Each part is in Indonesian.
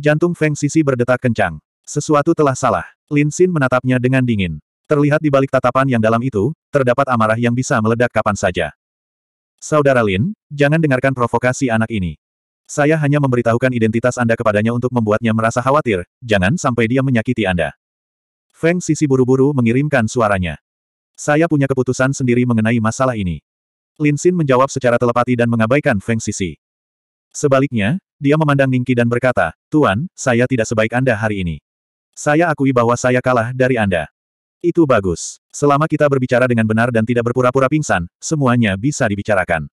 Jantung Feng Sisi berdetak kencang. Sesuatu telah salah. Lin Xin menatapnya dengan dingin. Terlihat di balik tatapan yang dalam itu, terdapat amarah yang bisa meledak kapan saja. Saudara Lin, jangan dengarkan provokasi anak ini. Saya hanya memberitahukan identitas Anda kepadanya untuk membuatnya merasa khawatir, jangan sampai dia menyakiti Anda. Feng Sisi buru-buru mengirimkan suaranya. Saya punya keputusan sendiri mengenai masalah ini. Lin Xin menjawab secara telepati dan mengabaikan Feng Sisi. Sebaliknya, dia memandang Ningki dan berkata, Tuan, saya tidak sebaik Anda hari ini. Saya akui bahwa saya kalah dari Anda. Itu bagus. Selama kita berbicara dengan benar dan tidak berpura-pura pingsan, semuanya bisa dibicarakan.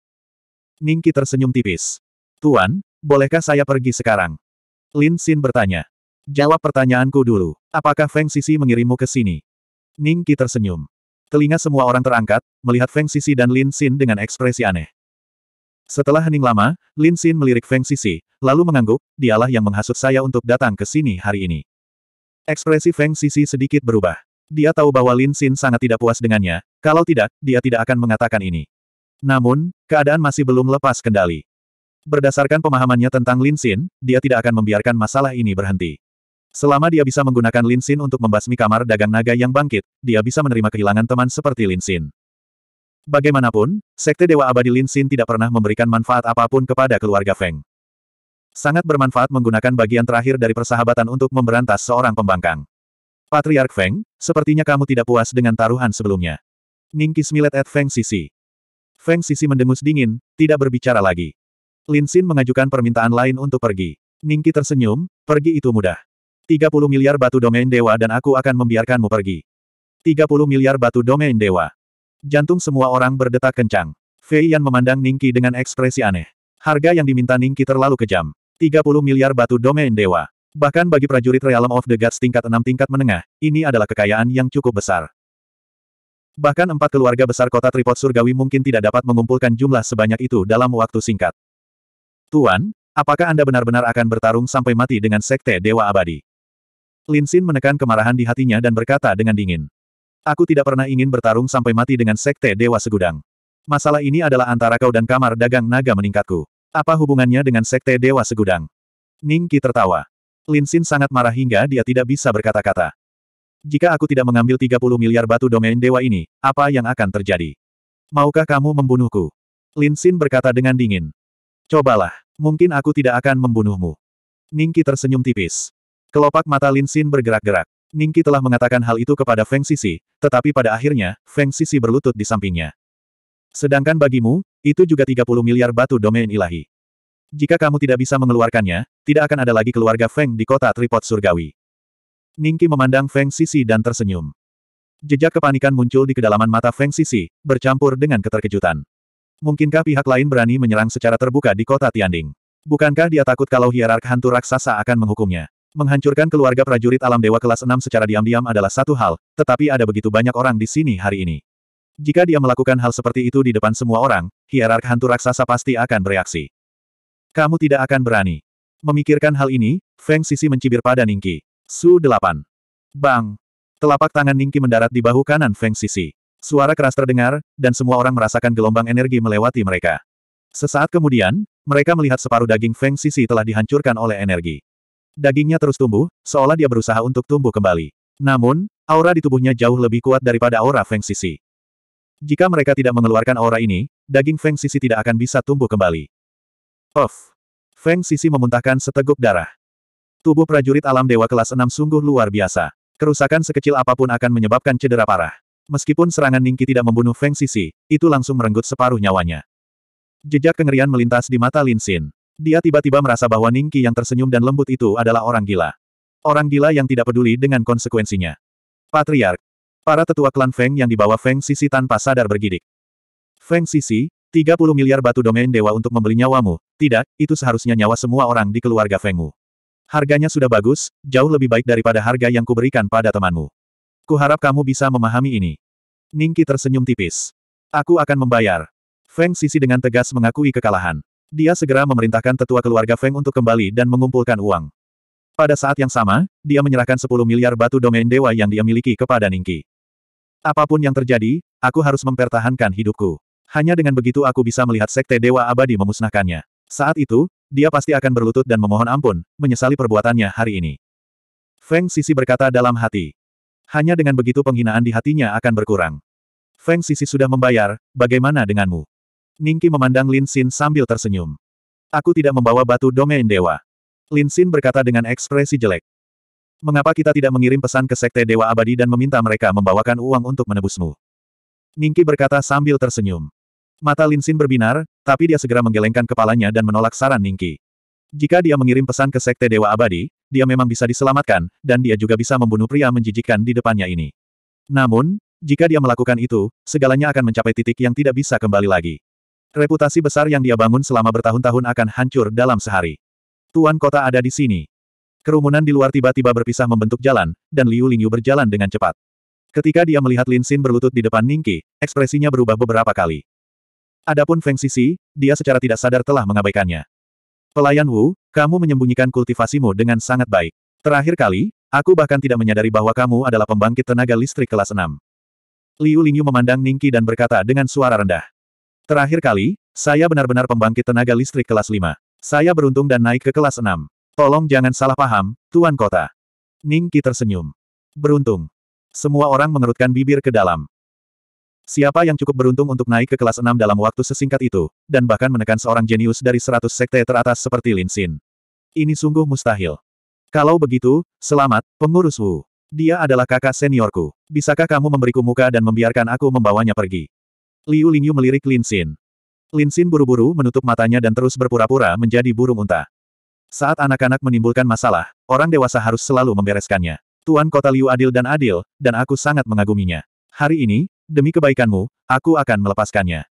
Ningki tersenyum tipis. Tuan, bolehkah saya pergi sekarang? Lin Xin bertanya. Jawab pertanyaanku dulu. Apakah Feng Sisi mengirimmu ke sini? Ningki tersenyum. Telinga semua orang terangkat, melihat Feng Sisi dan Lin Xin dengan ekspresi aneh. Setelah hening lama, Lin Xin melirik Feng Sisi, lalu mengangguk, dialah yang menghasut saya untuk datang ke sini hari ini. Ekspresi Feng Sisi sedikit berubah. Dia tahu bahwa Lin Xin sangat tidak puas dengannya, kalau tidak, dia tidak akan mengatakan ini. Namun, keadaan masih belum lepas kendali. Berdasarkan pemahamannya tentang Lin Xin, dia tidak akan membiarkan masalah ini berhenti. Selama dia bisa menggunakan Lin Xin untuk membasmi kamar dagang naga yang bangkit, dia bisa menerima kehilangan teman seperti Lin Xin. Bagaimanapun, Sekte Dewa Abadi Lin Xin tidak pernah memberikan manfaat apapun kepada keluarga Feng. Sangat bermanfaat menggunakan bagian terakhir dari persahabatan untuk memberantas seorang pembangkang. Patriark Feng, sepertinya kamu tidak puas dengan taruhan sebelumnya. Ningki smilet at Feng Sisi. Feng Sisi mendengus dingin, tidak berbicara lagi. Lin Xin mengajukan permintaan lain untuk pergi. Ningki tersenyum, pergi itu mudah. 30 miliar batu domain dewa dan aku akan membiarkanmu pergi. 30 miliar batu domain dewa. Jantung semua orang berdetak kencang. Fei Yan memandang Ningki dengan ekspresi aneh. Harga yang diminta Ningki terlalu kejam. 30 miliar batu domain dewa. Bahkan bagi prajurit Realm of the Gods tingkat 6 tingkat menengah, ini adalah kekayaan yang cukup besar. Bahkan empat keluarga besar kota Tripod Surgawi mungkin tidak dapat mengumpulkan jumlah sebanyak itu dalam waktu singkat. Tuan, apakah Anda benar-benar akan bertarung sampai mati dengan Sekte Dewa Abadi? Lin Xin menekan kemarahan di hatinya dan berkata dengan dingin. Aku tidak pernah ingin bertarung sampai mati dengan Sekte Dewa Segudang. Masalah ini adalah antara kau dan kamar dagang naga meningkatku. Apa hubungannya dengan Sekte Dewa Segudang? Ningki tertawa. Lin Xin sangat marah hingga dia tidak bisa berkata-kata. Jika aku tidak mengambil 30 miliar batu domain dewa ini, apa yang akan terjadi? Maukah kamu membunuhku? Lin Xin berkata dengan dingin. Cobalah, mungkin aku tidak akan membunuhmu. Ningki tersenyum tipis. Kelopak mata Lin Xin bergerak-gerak. Ningki telah mengatakan hal itu kepada Feng Sisi, tetapi pada akhirnya, Feng Sisi berlutut di sampingnya. Sedangkan bagimu, itu juga 30 miliar batu domain ilahi. Jika kamu tidak bisa mengeluarkannya, tidak akan ada lagi keluarga Feng di kota Tripod Surgawi. Ningki memandang Feng Sisi dan tersenyum. Jejak kepanikan muncul di kedalaman mata Feng Sisi, bercampur dengan keterkejutan. Mungkinkah pihak lain berani menyerang secara terbuka di kota Tianding? Bukankah dia takut kalau hierark hantu raksasa akan menghukumnya? Menghancurkan keluarga prajurit alam dewa kelas 6 secara diam-diam adalah satu hal, tetapi ada begitu banyak orang di sini hari ini. Jika dia melakukan hal seperti itu di depan semua orang, hierark hantu raksasa pasti akan bereaksi. Kamu tidak akan berani. Memikirkan hal ini, Feng Sisi mencibir pada Ningki. Su 8. Bang! Telapak tangan Ningki mendarat di bahu kanan Feng Sisi. Suara keras terdengar, dan semua orang merasakan gelombang energi melewati mereka. Sesaat kemudian, mereka melihat separuh daging Feng Sisi telah dihancurkan oleh energi. Dagingnya terus tumbuh, seolah dia berusaha untuk tumbuh kembali. Namun, aura di tubuhnya jauh lebih kuat daripada aura Feng Sisi. Jika mereka tidak mengeluarkan aura ini, daging Feng Sisi tidak akan bisa tumbuh kembali. Off. Feng Sisi memuntahkan seteguk darah. Tubuh prajurit alam dewa kelas 6 sungguh luar biasa. Kerusakan sekecil apapun akan menyebabkan cedera parah. Meskipun serangan Ningki tidak membunuh Feng Sisi, itu langsung merenggut separuh nyawanya. Jejak kengerian melintas di mata Lin Xin. Dia tiba-tiba merasa bahwa Ningki yang tersenyum dan lembut itu adalah orang gila. Orang gila yang tidak peduli dengan konsekuensinya. Patriark. Para tetua klan Feng yang dibawa Feng Sisi tanpa sadar bergidik. Feng Sisi, 30 miliar batu domain dewa untuk membeli nyawamu. Tidak, itu seharusnya nyawa semua orang di keluarga Fengmu. Harganya sudah bagus, jauh lebih baik daripada harga yang kuberikan pada temanmu. Kuharap kamu bisa memahami ini. Ningki tersenyum tipis. Aku akan membayar. Feng Sisi dengan tegas mengakui kekalahan. Dia segera memerintahkan tetua keluarga Feng untuk kembali dan mengumpulkan uang. Pada saat yang sama, dia menyerahkan 10 miliar batu domain dewa yang dia miliki kepada Ningki. Apapun yang terjadi, aku harus mempertahankan hidupku. Hanya dengan begitu aku bisa melihat sekte dewa abadi memusnahkannya. Saat itu, dia pasti akan berlutut dan memohon ampun, menyesali perbuatannya hari ini. Feng Sisi berkata dalam hati. Hanya dengan begitu penghinaan di hatinya akan berkurang. Feng Sisi sudah membayar, bagaimana denganmu? Ningki memandang Lin Xin sambil tersenyum. Aku tidak membawa batu domain dewa. Lin Xin berkata dengan ekspresi jelek. Mengapa kita tidak mengirim pesan ke Sekte Dewa Abadi dan meminta mereka membawakan uang untuk menebusmu? Ningki berkata sambil tersenyum. Mata Lin Xin berbinar, tapi dia segera menggelengkan kepalanya dan menolak saran Ningki. Jika dia mengirim pesan ke Sekte Dewa Abadi, dia memang bisa diselamatkan, dan dia juga bisa membunuh pria menjijikan di depannya ini. Namun, jika dia melakukan itu, segalanya akan mencapai titik yang tidak bisa kembali lagi. Reputasi besar yang dia bangun selama bertahun-tahun akan hancur dalam sehari. Tuan kota ada di sini. Kerumunan di luar tiba-tiba berpisah membentuk jalan, dan Liu Lingyu berjalan dengan cepat. Ketika dia melihat Lin Xin berlutut di depan Ningki, ekspresinya berubah beberapa kali. Adapun Feng Sisi, dia secara tidak sadar telah mengabaikannya. Pelayan Wu, kamu menyembunyikan kultivasimu dengan sangat baik. Terakhir kali, aku bahkan tidak menyadari bahwa kamu adalah pembangkit tenaga listrik kelas 6. Liu Lingyu memandang Ningki dan berkata dengan suara rendah. Terakhir kali, saya benar-benar pembangkit tenaga listrik kelas 5. Saya beruntung dan naik ke kelas 6. Tolong jangan salah paham, Tuan Kota. Ning Ningki tersenyum. Beruntung. Semua orang mengerutkan bibir ke dalam. Siapa yang cukup beruntung untuk naik ke kelas 6 dalam waktu sesingkat itu, dan bahkan menekan seorang jenius dari 100 sekte teratas seperti Lin Xin. Ini sungguh mustahil. Kalau begitu, selamat, pengurus Wu. Dia adalah kakak seniorku. Bisakah kamu memberiku muka dan membiarkan aku membawanya pergi? Liu Lingyu melirik Lin Xin. Lin Xin buru-buru menutup matanya dan terus berpura-pura menjadi burung unta. Saat anak-anak menimbulkan masalah, orang dewasa harus selalu membereskannya. Tuan kota Liu adil dan adil, dan aku sangat mengaguminya. Hari ini, demi kebaikanmu, aku akan melepaskannya.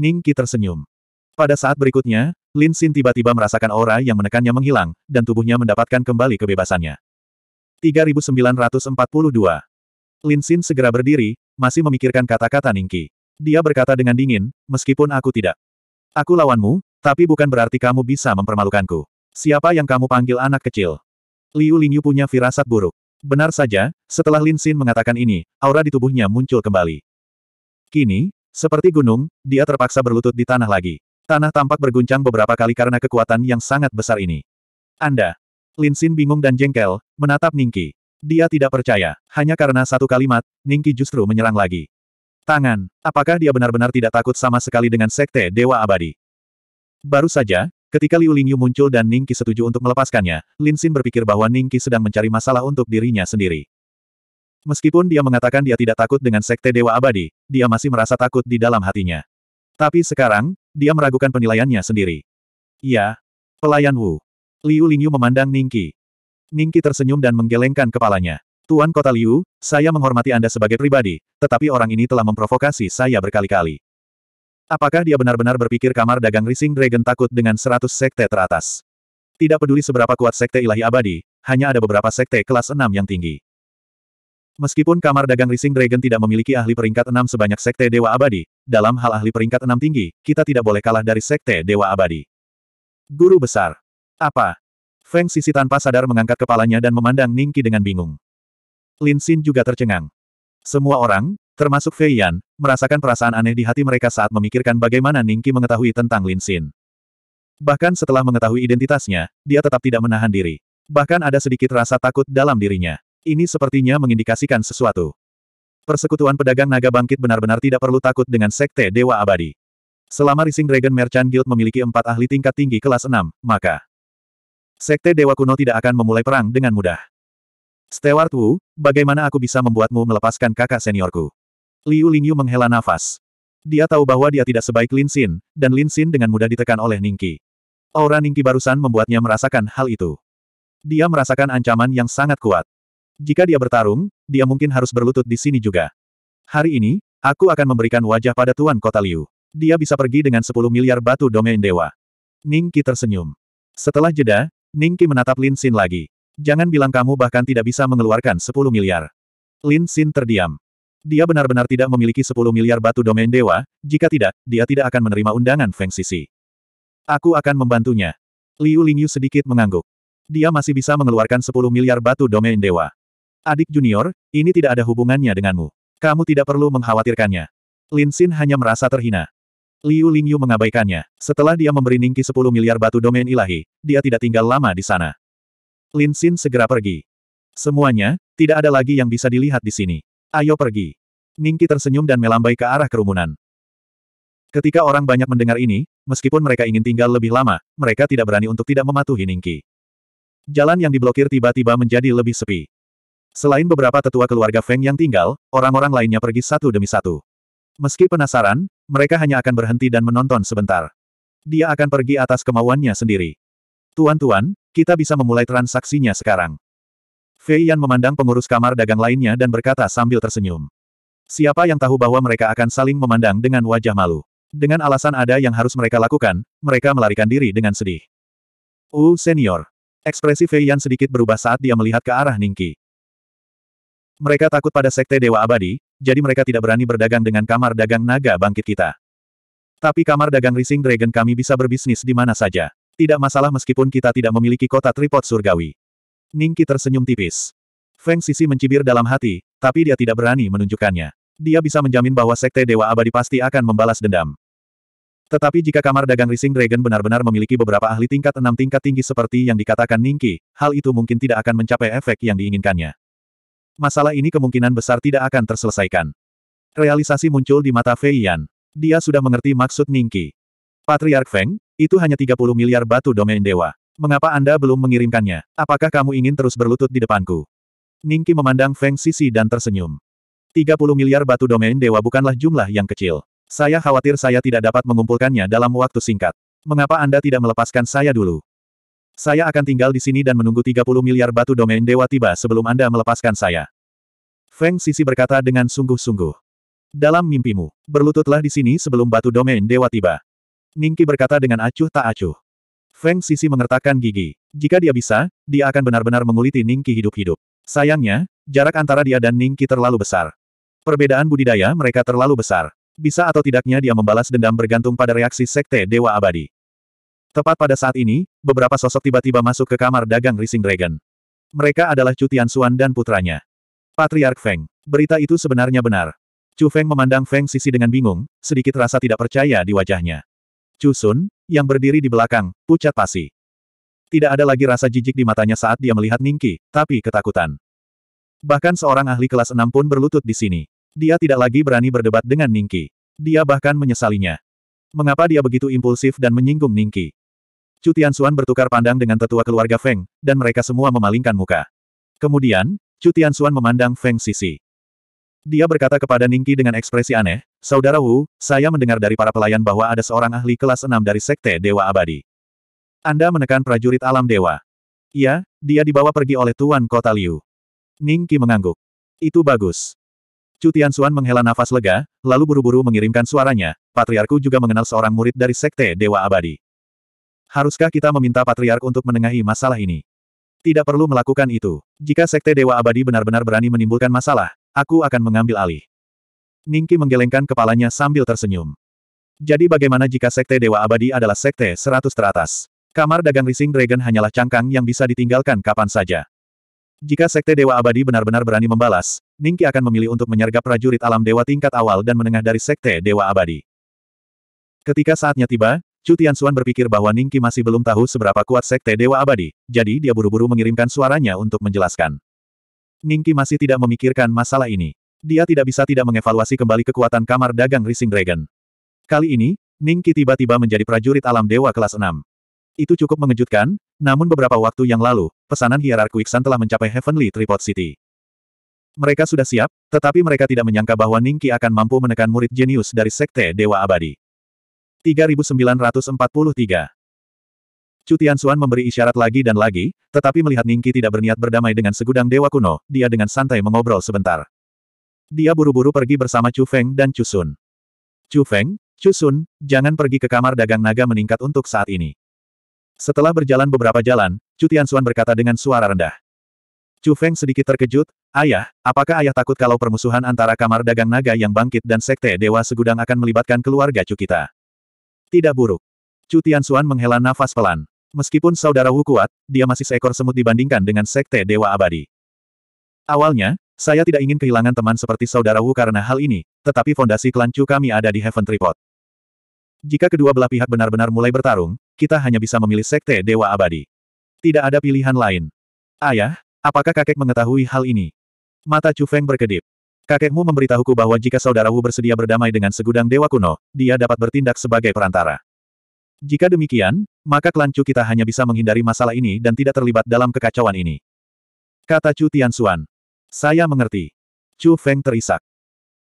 Ning Qi tersenyum. Pada saat berikutnya, Lin Xin tiba-tiba merasakan aura yang menekannya menghilang, dan tubuhnya mendapatkan kembali kebebasannya. 3942 Lin Xin segera berdiri, masih memikirkan kata-kata Ning Qi. Dia berkata dengan dingin, meskipun aku tidak. Aku lawanmu, tapi bukan berarti kamu bisa mempermalukanku. Siapa yang kamu panggil anak kecil? Liu Lingyu punya firasat buruk. Benar saja, setelah Lin Xin mengatakan ini, aura di tubuhnya muncul kembali. Kini, seperti gunung, dia terpaksa berlutut di tanah lagi. Tanah tampak berguncang beberapa kali karena kekuatan yang sangat besar ini. Anda. Lin Xin bingung dan jengkel, menatap Ningki. Dia tidak percaya. Hanya karena satu kalimat, Ningki justru menyerang lagi. Tangan, apakah dia benar-benar tidak takut sama sekali dengan Sekte Dewa Abadi? Baru saja, ketika Liu Lingyu muncul dan Ningqi setuju untuk melepaskannya, Lin Xin berpikir bahwa Ningqi sedang mencari masalah untuk dirinya sendiri. Meskipun dia mengatakan dia tidak takut dengan Sekte Dewa Abadi, dia masih merasa takut di dalam hatinya. Tapi sekarang, dia meragukan penilaiannya sendiri. Ya, pelayan Wu. Liu Lingyu memandang Ningqi. Ningqi tersenyum dan menggelengkan kepalanya. Tuan Kota Liu, saya menghormati Anda sebagai pribadi, tetapi orang ini telah memprovokasi saya berkali-kali. Apakah dia benar-benar berpikir kamar dagang Rising Dragon takut dengan seratus sekte teratas? Tidak peduli seberapa kuat sekte ilahi abadi, hanya ada beberapa sekte kelas 6 yang tinggi. Meskipun kamar dagang Rising Dragon tidak memiliki ahli peringkat 6 sebanyak sekte Dewa Abadi, dalam hal ahli peringkat 6 tinggi, kita tidak boleh kalah dari sekte Dewa Abadi. Guru besar. Apa? Feng Sisi tanpa sadar mengangkat kepalanya dan memandang Ningki dengan bingung. Lin Xin juga tercengang. Semua orang, termasuk Fei Yan, merasakan perasaan aneh di hati mereka saat memikirkan bagaimana Ning Qi mengetahui tentang Lin Xin. Bahkan setelah mengetahui identitasnya, dia tetap tidak menahan diri. Bahkan ada sedikit rasa takut dalam dirinya. Ini sepertinya mengindikasikan sesuatu. Persekutuan pedagang naga bangkit benar-benar tidak perlu takut dengan sekte Dewa Abadi. Selama Rising Dragon Merchant Guild memiliki empat ahli tingkat tinggi kelas 6, maka Sekte Dewa Kuno tidak akan memulai perang dengan mudah. Stewart Wu, bagaimana aku bisa membuatmu melepaskan kakak seniorku? Liu Lingyu menghela nafas. Dia tahu bahwa dia tidak sebaik Lin Xin, dan Lin Xin dengan mudah ditekan oleh Ningki. Aura Ningki barusan membuatnya merasakan hal itu. Dia merasakan ancaman yang sangat kuat. Jika dia bertarung, dia mungkin harus berlutut di sini juga. Hari ini, aku akan memberikan wajah pada Tuan Kota Liu. Dia bisa pergi dengan 10 miliar batu domain dewa. Ningki tersenyum. Setelah jeda, Ningki menatap Lin Xin lagi. Jangan bilang kamu bahkan tidak bisa mengeluarkan 10 miliar. Lin Xin terdiam. Dia benar-benar tidak memiliki 10 miliar batu domain dewa, jika tidak, dia tidak akan menerima undangan Feng Sisi. Aku akan membantunya. Liu Lingyu sedikit mengangguk. Dia masih bisa mengeluarkan 10 miliar batu domain dewa. Adik junior, ini tidak ada hubungannya denganmu. Kamu tidak perlu mengkhawatirkannya. Lin Xin hanya merasa terhina. Liu Lingyu mengabaikannya. Setelah dia memberi Ningki 10 miliar batu domain ilahi, dia tidak tinggal lama di sana. Lin Xin segera pergi. Semuanya, tidak ada lagi yang bisa dilihat di sini. Ayo pergi. Ningki tersenyum dan melambai ke arah kerumunan. Ketika orang banyak mendengar ini, meskipun mereka ingin tinggal lebih lama, mereka tidak berani untuk tidak mematuhi Ningki. Jalan yang diblokir tiba-tiba menjadi lebih sepi. Selain beberapa tetua keluarga Feng yang tinggal, orang-orang lainnya pergi satu demi satu. Meski penasaran, mereka hanya akan berhenti dan menonton sebentar. Dia akan pergi atas kemauannya sendiri. Tuan-tuan, kita bisa memulai transaksinya sekarang. Fei Yan memandang pengurus kamar dagang lainnya dan berkata sambil tersenyum. Siapa yang tahu bahwa mereka akan saling memandang dengan wajah malu. Dengan alasan ada yang harus mereka lakukan, mereka melarikan diri dengan sedih. Uh, senior. Ekspresi Fei Yan sedikit berubah saat dia melihat ke arah Ningki. Mereka takut pada sekte Dewa Abadi, jadi mereka tidak berani berdagang dengan kamar dagang naga bangkit kita. Tapi kamar dagang Rising Dragon kami bisa berbisnis di mana saja. Tidak masalah meskipun kita tidak memiliki kota tripod surgawi. Ningki tersenyum tipis. Feng Sisi mencibir dalam hati, tapi dia tidak berani menunjukkannya. Dia bisa menjamin bahwa Sekte Dewa Abadi pasti akan membalas dendam. Tetapi jika kamar dagang Rising Dragon benar-benar memiliki beberapa ahli tingkat enam tingkat tinggi seperti yang dikatakan Ningki, hal itu mungkin tidak akan mencapai efek yang diinginkannya. Masalah ini kemungkinan besar tidak akan terselesaikan. Realisasi muncul di mata Fei Yan. Dia sudah mengerti maksud Ningki. Patriark Feng, itu hanya 30 miliar batu domain dewa. Mengapa Anda belum mengirimkannya? Apakah kamu ingin terus berlutut di depanku? Ningki memandang Feng Sisi dan tersenyum. 30 miliar batu domain dewa bukanlah jumlah yang kecil. Saya khawatir saya tidak dapat mengumpulkannya dalam waktu singkat. Mengapa Anda tidak melepaskan saya dulu? Saya akan tinggal di sini dan menunggu 30 miliar batu domain dewa tiba sebelum Anda melepaskan saya. Feng Sisi berkata dengan sungguh-sungguh. Dalam mimpimu, berlututlah di sini sebelum batu domain dewa tiba. Ningki berkata dengan acuh tak acuh. Feng Sisi mengertakkan gigi. Jika dia bisa, dia akan benar-benar menguliti Ningki hidup-hidup. Sayangnya, jarak antara dia dan Ningki terlalu besar. Perbedaan budidaya mereka terlalu besar. Bisa atau tidaknya dia membalas dendam bergantung pada reaksi Sekte Dewa Abadi. Tepat pada saat ini, beberapa sosok tiba-tiba masuk ke kamar dagang Rising Dragon. Mereka adalah Cutian Tianxuan dan putranya. Patriark Feng. Berita itu sebenarnya benar. Chu Feng memandang Feng Sisi dengan bingung, sedikit rasa tidak percaya di wajahnya. Cusun, yang berdiri di belakang, pucat pasi. Tidak ada lagi rasa jijik di matanya saat dia melihat Ningki, tapi ketakutan. Bahkan seorang ahli kelas 6 pun berlutut di sini. Dia tidak lagi berani berdebat dengan Ningki. Dia bahkan menyesalinya. Mengapa dia begitu impulsif dan menyinggung Ningki? Cutian Suan bertukar pandang dengan tetua keluarga Feng, dan mereka semua memalingkan muka. Kemudian, Cutian Suan memandang Feng Sisi. Dia berkata kepada Ningki dengan ekspresi aneh, Saudara Wu, saya mendengar dari para pelayan bahwa ada seorang ahli kelas 6 dari Sekte Dewa Abadi. Anda menekan prajurit alam dewa. Iya, dia dibawa pergi oleh Tuan Kota Liu. Ning Qi mengangguk. Itu bagus. Cutian Suan menghela nafas lega, lalu buru-buru mengirimkan suaranya, Patriarku juga mengenal seorang murid dari Sekte Dewa Abadi. Haruskah kita meminta Patriark untuk menengahi masalah ini? Tidak perlu melakukan itu. Jika Sekte Dewa Abadi benar-benar berani menimbulkan masalah, aku akan mengambil alih. Ningki menggelengkan kepalanya sambil tersenyum. Jadi bagaimana jika Sekte Dewa Abadi adalah Sekte Seratus teratas? Kamar dagang Rising Dragon hanyalah cangkang yang bisa ditinggalkan kapan saja. Jika Sekte Dewa Abadi benar-benar berani membalas, Ningki akan memilih untuk menyergap prajurit alam dewa tingkat awal dan menengah dari Sekte Dewa Abadi. Ketika saatnya tiba, Chu Tianxuan berpikir bahwa Ningki masih belum tahu seberapa kuat Sekte Dewa Abadi, jadi dia buru-buru mengirimkan suaranya untuk menjelaskan. Ningki masih tidak memikirkan masalah ini dia tidak bisa tidak mengevaluasi kembali kekuatan kamar dagang Rising Dragon. Kali ini, Ningki tiba-tiba menjadi prajurit alam dewa kelas 6. Itu cukup mengejutkan, namun beberapa waktu yang lalu, pesanan hierarki Iksan telah mencapai Heavenly Tripod City. Mereka sudah siap, tetapi mereka tidak menyangka bahwa Ningki akan mampu menekan murid jenius dari Sekte Dewa Abadi. 3943 Cutian Suan memberi isyarat lagi dan lagi, tetapi melihat Ningki tidak berniat berdamai dengan segudang dewa kuno, dia dengan santai mengobrol sebentar. Dia buru-buru pergi bersama Chu Feng dan Chu Sun. Chu Feng, Chu Sun, jangan pergi ke kamar dagang naga meningkat untuk saat ini. Setelah berjalan beberapa jalan, Chu Tianxuan berkata dengan suara rendah. Chu Feng sedikit terkejut, Ayah, apakah ayah takut kalau permusuhan antara kamar dagang naga yang bangkit dan sekte dewa segudang akan melibatkan keluarga Chu kita? Tidak buruk. Chu Tianxuan menghela nafas pelan. Meskipun saudara Wu kuat, dia masih seekor semut dibandingkan dengan sekte dewa abadi. Awalnya, saya tidak ingin kehilangan teman seperti saudara Wu karena hal ini, tetapi fondasi klan Chu kami ada di Heaven Tripod. Jika kedua belah pihak benar-benar mulai bertarung, kita hanya bisa memilih sekte Dewa Abadi. Tidak ada pilihan lain. Ayah, apakah kakek mengetahui hal ini? Mata Chu Feng berkedip. Kakekmu memberitahuku bahwa jika saudara Wu bersedia berdamai dengan segudang dewa kuno, dia dapat bertindak sebagai perantara. Jika demikian, maka klan Chu kita hanya bisa menghindari masalah ini dan tidak terlibat dalam kekacauan ini. Kata Chu Tianxuan. Saya mengerti. Chu Feng terisak.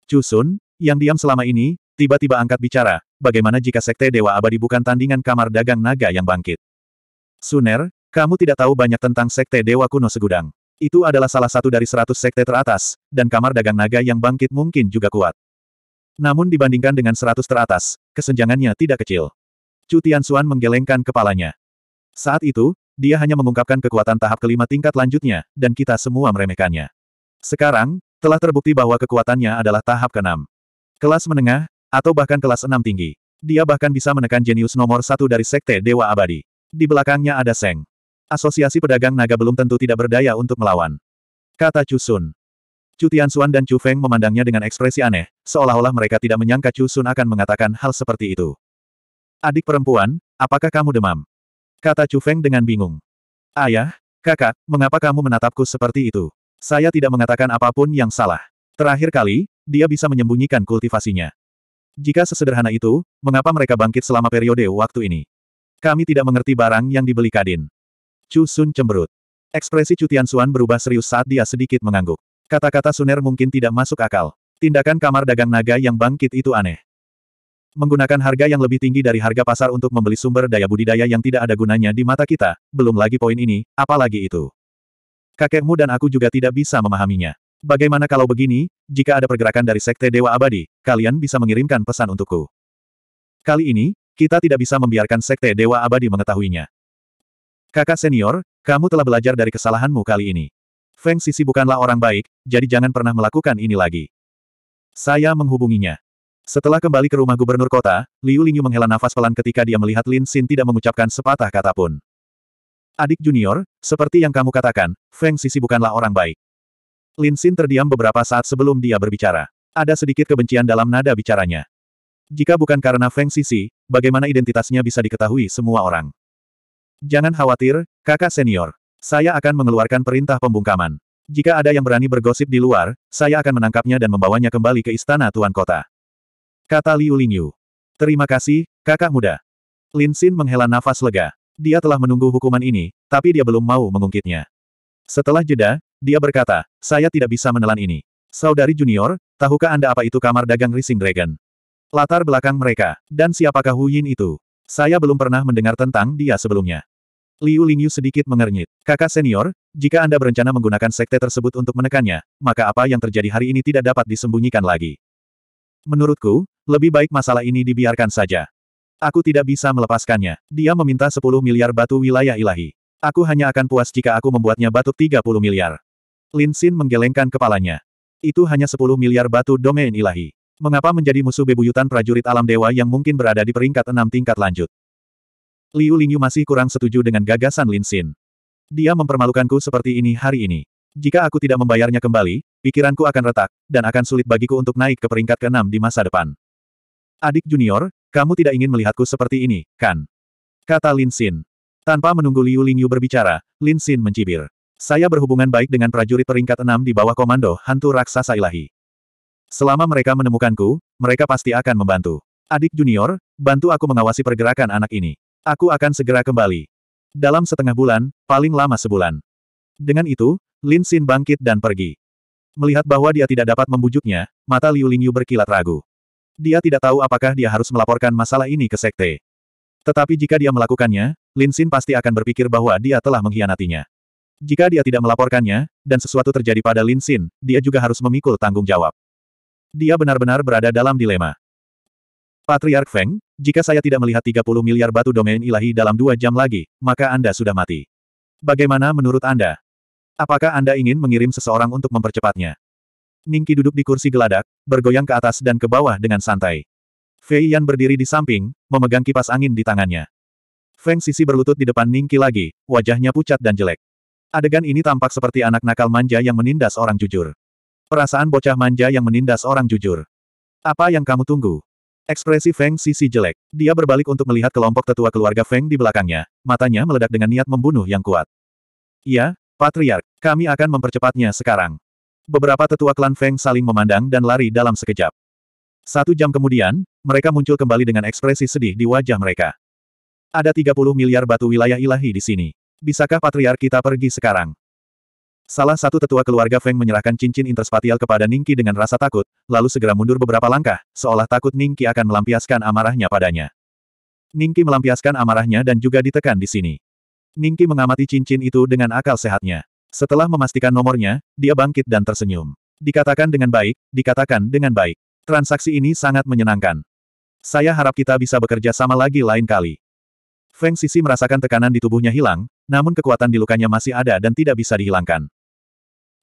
Chu Sun, yang diam selama ini, tiba-tiba angkat bicara, bagaimana jika Sekte Dewa Abadi bukan tandingan kamar dagang naga yang bangkit? Suner, kamu tidak tahu banyak tentang Sekte Dewa Kuno Segudang. Itu adalah salah satu dari seratus sekte teratas, dan kamar dagang naga yang bangkit mungkin juga kuat. Namun dibandingkan dengan seratus teratas, kesenjangannya tidak kecil. Chu Tianxuan menggelengkan kepalanya. Saat itu, dia hanya mengungkapkan kekuatan tahap kelima tingkat lanjutnya, dan kita semua meremehkannya. Sekarang, telah terbukti bahwa kekuatannya adalah tahap keenam. Kelas menengah, atau bahkan kelas enam tinggi. Dia bahkan bisa menekan jenius nomor satu dari Sekte Dewa Abadi. Di belakangnya ada Seng. Asosiasi Pedagang Naga belum tentu tidak berdaya untuk melawan. Kata Chusun. Chu Suan dan Chu Feng memandangnya dengan ekspresi aneh, seolah-olah mereka tidak menyangka Chu Sun akan mengatakan hal seperti itu. Adik perempuan, apakah kamu demam? Kata Chu Feng dengan bingung. Ayah, kakak, mengapa kamu menatapku seperti itu? Saya tidak mengatakan apapun yang salah. Terakhir kali, dia bisa menyembunyikan kultivasinya. Jika sesederhana itu, mengapa mereka bangkit selama periode waktu ini? Kami tidak mengerti barang yang dibeli Kadin. Chu Sun cemberut. Ekspresi Chu Tianxuan berubah serius saat dia sedikit mengangguk. Kata-kata Suner mungkin tidak masuk akal. Tindakan kamar dagang naga yang bangkit itu aneh. Menggunakan harga yang lebih tinggi dari harga pasar untuk membeli sumber daya budidaya yang tidak ada gunanya di mata kita, belum lagi poin ini, apalagi itu. Kakekmu dan aku juga tidak bisa memahaminya. Bagaimana kalau begini, jika ada pergerakan dari Sekte Dewa Abadi, kalian bisa mengirimkan pesan untukku. Kali ini, kita tidak bisa membiarkan Sekte Dewa Abadi mengetahuinya. Kakak senior, kamu telah belajar dari kesalahanmu kali ini. Feng Sisi bukanlah orang baik, jadi jangan pernah melakukan ini lagi. Saya menghubunginya. Setelah kembali ke rumah gubernur kota, Liu Lingyu menghela nafas pelan ketika dia melihat Lin Xin tidak mengucapkan sepatah kata pun. Adik junior, seperti yang kamu katakan, Feng Sisi bukanlah orang baik. Lin Xin terdiam beberapa saat sebelum dia berbicara. Ada sedikit kebencian dalam nada bicaranya. Jika bukan karena Feng Sisi, bagaimana identitasnya bisa diketahui semua orang? Jangan khawatir, kakak senior. Saya akan mengeluarkan perintah pembungkaman. Jika ada yang berani bergosip di luar, saya akan menangkapnya dan membawanya kembali ke istana Tuan Kota. Kata Liu Lingyu. Terima kasih, kakak muda. Lin Xin menghela nafas lega. Dia telah menunggu hukuman ini, tapi dia belum mau mengungkitnya. Setelah jeda, dia berkata, saya tidak bisa menelan ini. Saudari junior, tahukah Anda apa itu kamar dagang Rising Dragon? Latar belakang mereka, dan siapakah Hu Yin itu? Saya belum pernah mendengar tentang dia sebelumnya. Liu Lingyu sedikit mengernyit. Kakak senior, jika Anda berencana menggunakan sekte tersebut untuk menekannya, maka apa yang terjadi hari ini tidak dapat disembunyikan lagi. Menurutku, lebih baik masalah ini dibiarkan saja. Aku tidak bisa melepaskannya. Dia meminta 10 miliar batu wilayah ilahi. Aku hanya akan puas jika aku membuatnya batuk 30 miliar. Lin Xin menggelengkan kepalanya. Itu hanya 10 miliar batu domain ilahi. Mengapa menjadi musuh bebuyutan prajurit alam dewa yang mungkin berada di peringkat enam tingkat lanjut? Liu Lingyu masih kurang setuju dengan gagasan Lin Xin. Dia mempermalukanku seperti ini hari ini. Jika aku tidak membayarnya kembali, pikiranku akan retak, dan akan sulit bagiku untuk naik ke peringkat keenam di masa depan. Adik junior, kamu tidak ingin melihatku seperti ini, kan? Kata Lin Xin. Tanpa menunggu Liu Lingyu berbicara, Lin Xin mencibir. Saya berhubungan baik dengan prajurit peringkat enam di bawah komando hantu raksasa ilahi. Selama mereka menemukanku, mereka pasti akan membantu. Adik junior, bantu aku mengawasi pergerakan anak ini. Aku akan segera kembali. Dalam setengah bulan, paling lama sebulan. Dengan itu, Lin Xin bangkit dan pergi. Melihat bahwa dia tidak dapat membujuknya, mata Liu Lingyu berkilat ragu. Dia tidak tahu apakah dia harus melaporkan masalah ini ke sekte. Tetapi jika dia melakukannya, Lin Xin pasti akan berpikir bahwa dia telah mengkhianatinya. Jika dia tidak melaporkannya, dan sesuatu terjadi pada Lin Xin, dia juga harus memikul tanggung jawab. Dia benar-benar berada dalam dilema. Patriark Feng, jika saya tidak melihat 30 miliar batu domain ilahi dalam dua jam lagi, maka Anda sudah mati. Bagaimana menurut Anda? Apakah Anda ingin mengirim seseorang untuk mempercepatnya? Ningki duduk di kursi geladak, bergoyang ke atas dan ke bawah dengan santai. Fei Yan berdiri di samping, memegang kipas angin di tangannya. Feng Sisi berlutut di depan Ningki lagi, wajahnya pucat dan jelek. Adegan ini tampak seperti anak nakal manja yang menindas orang jujur. Perasaan bocah manja yang menindas orang jujur. Apa yang kamu tunggu? Ekspresi Feng Sisi jelek. Dia berbalik untuk melihat kelompok tetua keluarga Feng di belakangnya, matanya meledak dengan niat membunuh yang kuat. Iya, Patriark, kami akan mempercepatnya sekarang. Beberapa tetua klan Feng saling memandang dan lari dalam sekejap. Satu jam kemudian, mereka muncul kembali dengan ekspresi sedih di wajah mereka. Ada 30 miliar batu wilayah ilahi di sini. Bisakah patriark kita pergi sekarang? Salah satu tetua keluarga Feng menyerahkan cincin interspatial kepada Ningki dengan rasa takut, lalu segera mundur beberapa langkah, seolah takut Ningki akan melampiaskan amarahnya padanya. Ningki melampiaskan amarahnya dan juga ditekan di sini. Ningki mengamati cincin itu dengan akal sehatnya. Setelah memastikan nomornya, dia bangkit dan tersenyum. Dikatakan dengan baik, dikatakan dengan baik. Transaksi ini sangat menyenangkan. Saya harap kita bisa bekerja sama lagi lain kali. Feng Sisi merasakan tekanan di tubuhnya hilang, namun kekuatan di lukanya masih ada dan tidak bisa dihilangkan.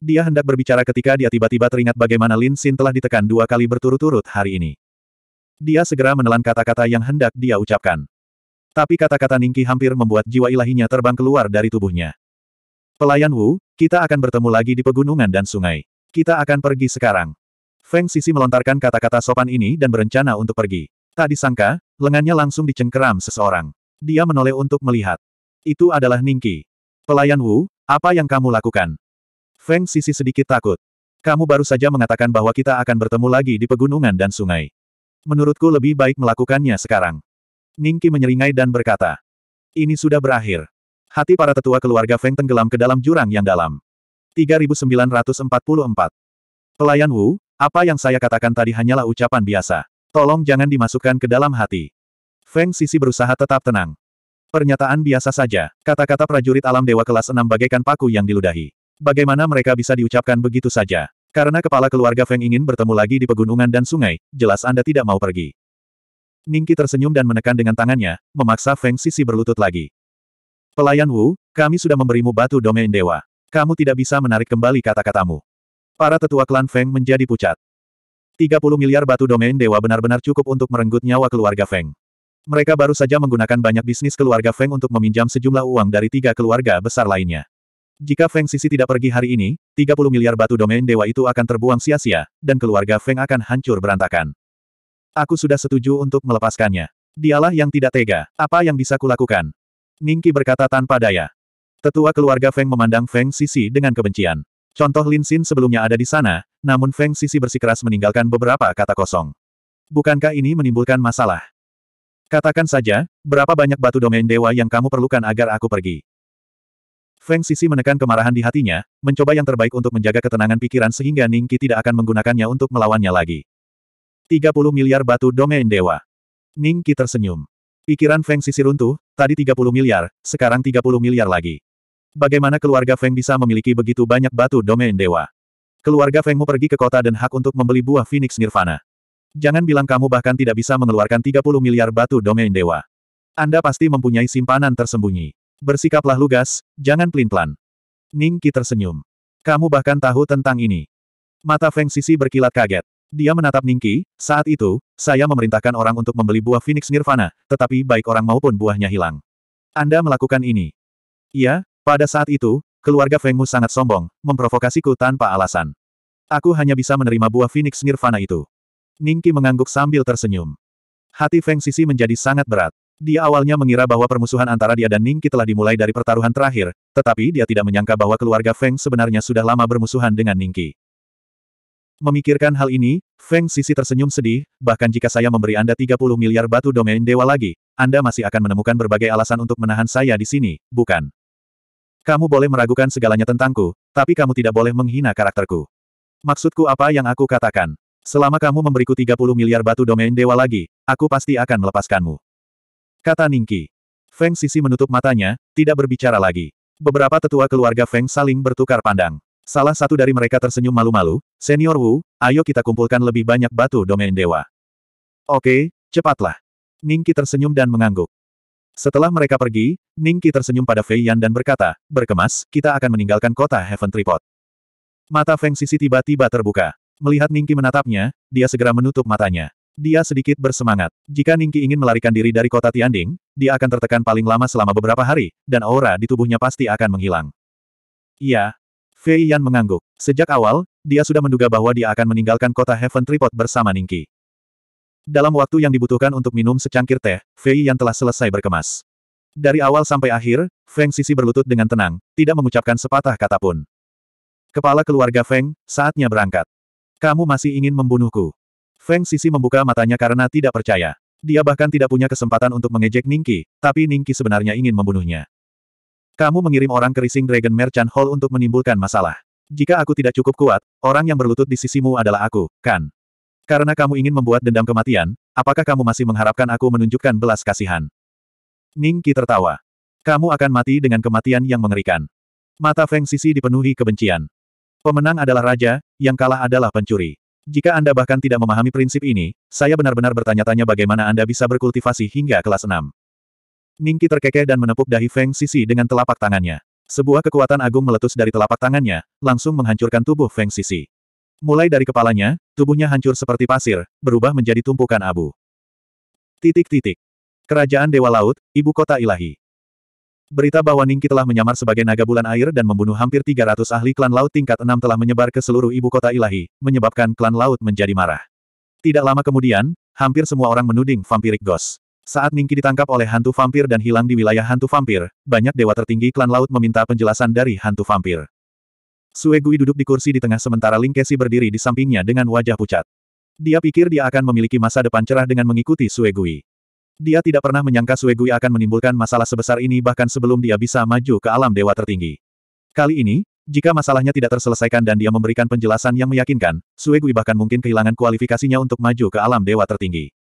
Dia hendak berbicara ketika dia tiba-tiba teringat bagaimana Lin Xin telah ditekan dua kali berturut-turut hari ini. Dia segera menelan kata-kata yang hendak dia ucapkan. Tapi kata-kata Ningki hampir membuat jiwa ilahinya terbang keluar dari tubuhnya. Pelayan Wu, kita akan bertemu lagi di pegunungan dan sungai. Kita akan pergi sekarang. Feng Sisi melontarkan kata-kata sopan ini dan berencana untuk pergi. Tak disangka, lengannya langsung dicengkeram seseorang. Dia menoleh untuk melihat. Itu adalah Ningki. Pelayan Wu, apa yang kamu lakukan? Feng Sisi sedikit takut. Kamu baru saja mengatakan bahwa kita akan bertemu lagi di pegunungan dan sungai. Menurutku lebih baik melakukannya sekarang. Ningki menyeringai dan berkata. Ini sudah berakhir. Hati para tetua keluarga Feng tenggelam ke dalam jurang yang dalam. 3944. Pelayan Wu, apa yang saya katakan tadi hanyalah ucapan biasa. Tolong jangan dimasukkan ke dalam hati. Feng Sisi berusaha tetap tenang. Pernyataan biasa saja, kata-kata prajurit alam dewa kelas 6 bagaikan paku yang diludahi. Bagaimana mereka bisa diucapkan begitu saja? Karena kepala keluarga Feng ingin bertemu lagi di pegunungan dan sungai, jelas Anda tidak mau pergi. Ningki tersenyum dan menekan dengan tangannya, memaksa Feng Sisi berlutut lagi. Pelayan Wu, kami sudah memberimu batu domain dewa. Kamu tidak bisa menarik kembali kata-katamu. Para tetua klan Feng menjadi pucat. 30 miliar batu domain dewa benar-benar cukup untuk merenggut nyawa keluarga Feng. Mereka baru saja menggunakan banyak bisnis keluarga Feng untuk meminjam sejumlah uang dari tiga keluarga besar lainnya. Jika Feng Sisi tidak pergi hari ini, 30 miliar batu domain dewa itu akan terbuang sia-sia, dan keluarga Feng akan hancur berantakan. Aku sudah setuju untuk melepaskannya. Dialah yang tidak tega. Apa yang bisa kulakukan? Ningki berkata tanpa daya. Tetua keluarga Feng memandang Feng Sisi dengan kebencian. Contoh Lin Xin sebelumnya ada di sana, namun Feng Sisi bersikeras meninggalkan beberapa kata kosong. Bukankah ini menimbulkan masalah? Katakan saja, berapa banyak batu domain dewa yang kamu perlukan agar aku pergi? Feng Sisi menekan kemarahan di hatinya, mencoba yang terbaik untuk menjaga ketenangan pikiran sehingga Ningki tidak akan menggunakannya untuk melawannya lagi. 30 miliar batu domain dewa. Ningki tersenyum. Pikiran Feng sisi runtuh, tadi 30 miliar, sekarang 30 miliar lagi. Bagaimana keluarga Feng bisa memiliki begitu banyak batu domain dewa? Keluarga Fengmu pergi ke kota dan Hak untuk membeli buah Phoenix Nirvana. Jangan bilang kamu bahkan tidak bisa mengeluarkan 30 miliar batu domain dewa. Anda pasti mempunyai simpanan tersembunyi. Bersikaplah lugas, jangan pelin-pelan. Ning Qi tersenyum. Kamu bahkan tahu tentang ini. Mata Feng Sisi berkilat kaget. Dia menatap Ningki, saat itu, saya memerintahkan orang untuk membeli buah Phoenix Nirvana, tetapi baik orang maupun buahnya hilang. Anda melakukan ini. Ya. pada saat itu, keluarga Fengmu sangat sombong, memprovokasiku tanpa alasan. Aku hanya bisa menerima buah Phoenix Nirvana itu. Ningki mengangguk sambil tersenyum. Hati Feng Sisi menjadi sangat berat. Dia awalnya mengira bahwa permusuhan antara dia dan Ningki telah dimulai dari pertaruhan terakhir, tetapi dia tidak menyangka bahwa keluarga Feng sebenarnya sudah lama bermusuhan dengan Ningki. Memikirkan hal ini, Feng Sisi tersenyum sedih, bahkan jika saya memberi Anda 30 miliar batu domain dewa lagi, Anda masih akan menemukan berbagai alasan untuk menahan saya di sini, bukan? Kamu boleh meragukan segalanya tentangku, tapi kamu tidak boleh menghina karakterku. Maksudku apa yang aku katakan? Selama kamu memberiku 30 miliar batu domain dewa lagi, aku pasti akan melepaskanmu. Kata Ningki. Feng Sisi menutup matanya, tidak berbicara lagi. Beberapa tetua keluarga Feng saling bertukar pandang. Salah satu dari mereka tersenyum malu-malu, Senior Wu, ayo kita kumpulkan lebih banyak batu domain dewa. Oke, cepatlah. Ningki tersenyum dan mengangguk. Setelah mereka pergi, Ningki tersenyum pada Fei Yan dan berkata, berkemas, kita akan meninggalkan kota Heaven Tripod. Mata Feng Sisi tiba-tiba terbuka. Melihat Ningki menatapnya, dia segera menutup matanya. Dia sedikit bersemangat. Jika Ningki ingin melarikan diri dari kota Tianding, dia akan tertekan paling lama selama beberapa hari, dan aura di tubuhnya pasti akan menghilang. Iya, Fei Yan mengangguk. Sejak awal, dia sudah menduga bahwa dia akan meninggalkan kota Heaven Tripod bersama Ningki. Dalam waktu yang dibutuhkan untuk minum secangkir teh, Fei Yan telah selesai berkemas. Dari awal sampai akhir, Feng Sisi berlutut dengan tenang, tidak mengucapkan sepatah kata pun. Kepala keluarga Feng, saatnya berangkat. Kamu masih ingin membunuhku. Feng Sisi membuka matanya karena tidak percaya. Dia bahkan tidak punya kesempatan untuk mengejek Ningki, tapi Ningki sebenarnya ingin membunuhnya. Kamu mengirim orang ke Rising Dragon Merchant Hall untuk menimbulkan masalah. Jika aku tidak cukup kuat, orang yang berlutut di sisimu adalah aku, kan? Karena kamu ingin membuat dendam kematian, apakah kamu masih mengharapkan aku menunjukkan belas kasihan? Ning Qi tertawa. Kamu akan mati dengan kematian yang mengerikan. Mata Feng Sisi dipenuhi kebencian. Pemenang adalah raja, yang kalah adalah pencuri. Jika Anda bahkan tidak memahami prinsip ini, saya benar-benar bertanya-tanya bagaimana Anda bisa berkultivasi hingga kelas 6. Ningki terkekeh dan menepuk dahi Feng Sisi dengan telapak tangannya. Sebuah kekuatan agung meletus dari telapak tangannya, langsung menghancurkan tubuh Feng Sisi. Mulai dari kepalanya, tubuhnya hancur seperti pasir, berubah menjadi tumpukan abu. Titik-titik. Kerajaan Dewa Laut, Ibu Kota Ilahi. Berita bahwa Ningki telah menyamar sebagai naga bulan air dan membunuh hampir 300 ahli klan laut tingkat 6 telah menyebar ke seluruh ibu kota ilahi, menyebabkan klan laut menjadi marah. Tidak lama kemudian, hampir semua orang menuding vampirik Ghost. Saat Ningki ditangkap oleh hantu vampir dan hilang di wilayah hantu vampir, banyak dewa tertinggi klan laut meminta penjelasan dari hantu vampir. Sue Gui duduk di kursi di tengah sementara Ling Kesi berdiri di sampingnya dengan wajah pucat. Dia pikir dia akan memiliki masa depan cerah dengan mengikuti Sue Gui. Dia tidak pernah menyangka Sue Gui akan menimbulkan masalah sebesar ini bahkan sebelum dia bisa maju ke alam dewa tertinggi. Kali ini, jika masalahnya tidak terselesaikan dan dia memberikan penjelasan yang meyakinkan, Sue Gui bahkan mungkin kehilangan kualifikasinya untuk maju ke alam dewa tertinggi.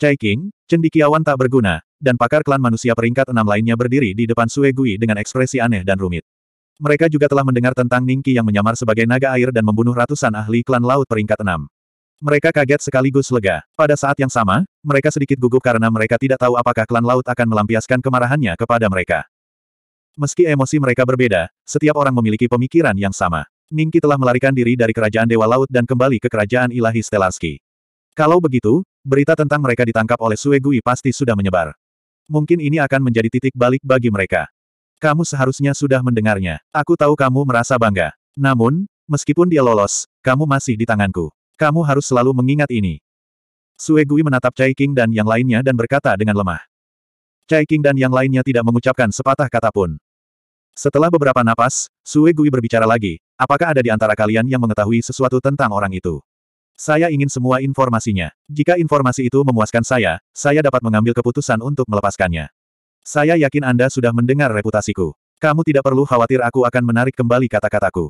Chai King, cendikiawan tak berguna, dan pakar klan manusia peringkat enam lainnya berdiri di depan Sue Gui dengan ekspresi aneh dan rumit. Mereka juga telah mendengar tentang Ningki yang menyamar sebagai naga air dan membunuh ratusan ahli klan laut peringkat enam. Mereka kaget sekaligus lega. Pada saat yang sama, mereka sedikit gugup karena mereka tidak tahu apakah klan laut akan melampiaskan kemarahannya kepada mereka. Meski emosi mereka berbeda, setiap orang memiliki pemikiran yang sama. Ningki telah melarikan diri dari kerajaan Dewa Laut dan kembali ke kerajaan ilahi Stelarski. Kalau begitu, berita tentang mereka ditangkap oleh Sue Gui pasti sudah menyebar. Mungkin ini akan menjadi titik balik bagi mereka. Kamu seharusnya sudah mendengarnya. Aku tahu kamu merasa bangga. Namun, meskipun dia lolos, kamu masih di tanganku. Kamu harus selalu mengingat ini. Sue Gui menatap Chai King dan yang lainnya dan berkata dengan lemah. Chai King dan yang lainnya tidak mengucapkan sepatah kata pun. Setelah beberapa napas, Sue Gui berbicara lagi, apakah ada di antara kalian yang mengetahui sesuatu tentang orang itu? Saya ingin semua informasinya. Jika informasi itu memuaskan saya, saya dapat mengambil keputusan untuk melepaskannya. Saya yakin Anda sudah mendengar reputasiku. Kamu tidak perlu khawatir aku akan menarik kembali kata-kataku.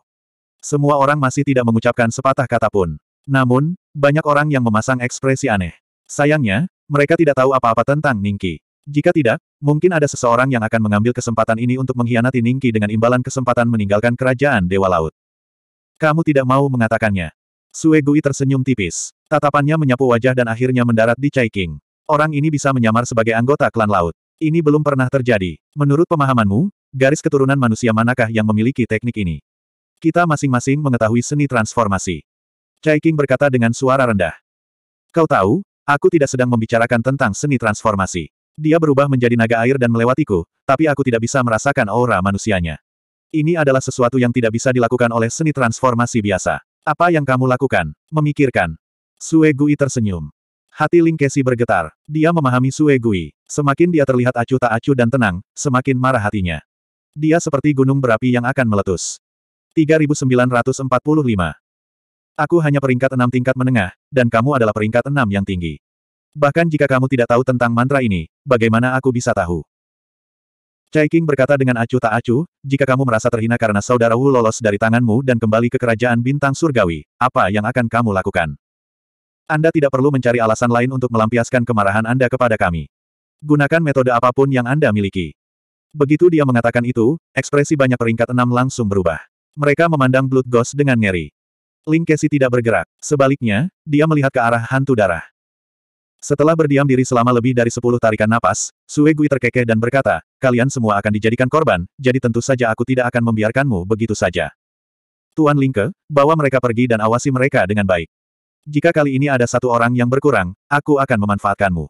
Semua orang masih tidak mengucapkan sepatah kata pun. Namun, banyak orang yang memasang ekspresi aneh. Sayangnya, mereka tidak tahu apa-apa tentang Ningki. Jika tidak, mungkin ada seseorang yang akan mengambil kesempatan ini untuk mengkhianati Ningki dengan imbalan kesempatan meninggalkan kerajaan Dewa Laut. Kamu tidak mau mengatakannya. Sue Gui tersenyum tipis. Tatapannya menyapu wajah dan akhirnya mendarat di Chai King. Orang ini bisa menyamar sebagai anggota klan laut. Ini belum pernah terjadi. Menurut pemahamanmu, garis keturunan manusia manakah yang memiliki teknik ini? Kita masing-masing mengetahui seni transformasi. Chai King berkata dengan suara rendah. Kau tahu, aku tidak sedang membicarakan tentang seni transformasi. Dia berubah menjadi naga air dan melewatiku, tapi aku tidak bisa merasakan aura manusianya. Ini adalah sesuatu yang tidak bisa dilakukan oleh seni transformasi biasa. Apa yang kamu lakukan? Memikirkan. Sue Gui tersenyum. Hati Ling Kesi bergetar. Dia memahami Sue Gui. Semakin dia terlihat acuh tak acuh dan tenang, semakin marah hatinya. Dia seperti gunung berapi yang akan meletus. 3945. Aku hanya peringkat enam tingkat menengah, dan kamu adalah peringkat enam yang tinggi. Bahkan jika kamu tidak tahu tentang mantra ini, bagaimana aku bisa tahu? Chai King berkata dengan acuh tak acuh, jika kamu merasa terhina karena saudara Wu lolos dari tanganmu dan kembali ke kerajaan bintang surgawi, apa yang akan kamu lakukan? Anda tidak perlu mencari alasan lain untuk melampiaskan kemarahan Anda kepada kami. Gunakan metode apapun yang Anda miliki. Begitu dia mengatakan itu, ekspresi banyak peringkat enam langsung berubah. Mereka memandang Blood Ghost dengan ngeri. Ling Kesi tidak bergerak. Sebaliknya, dia melihat ke arah hantu darah. Setelah berdiam diri selama lebih dari sepuluh tarikan napas, Sue Gui terkekeh dan berkata, kalian semua akan dijadikan korban, jadi tentu saja aku tidak akan membiarkanmu begitu saja. Tuan Lingke, bawa mereka pergi dan awasi mereka dengan baik. Jika kali ini ada satu orang yang berkurang, aku akan memanfaatkanmu.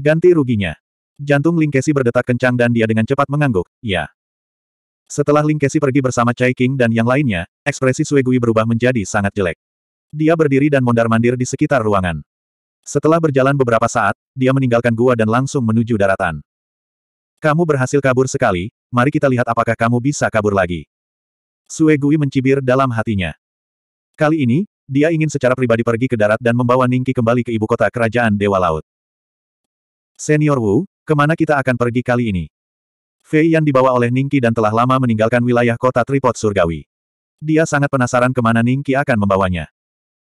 Ganti ruginya. Jantung Lingkesi berdetak kencang dan dia dengan cepat mengangguk, ya. Setelah Lingkesi pergi bersama Chai King dan yang lainnya, ekspresi Suegui berubah menjadi sangat jelek. Dia berdiri dan mondar-mandir di sekitar ruangan. Setelah berjalan beberapa saat, dia meninggalkan gua dan langsung menuju daratan. Kamu berhasil kabur sekali, mari kita lihat apakah kamu bisa kabur lagi. Sue Gui mencibir dalam hatinya. Kali ini, dia ingin secara pribadi pergi ke darat dan membawa Ningki kembali ke ibu kota kerajaan Dewa Laut. Senior Wu, kemana kita akan pergi kali ini? Fei Yan dibawa oleh Ningki dan telah lama meninggalkan wilayah kota Tripod Surgawi. Dia sangat penasaran kemana Ningki akan membawanya.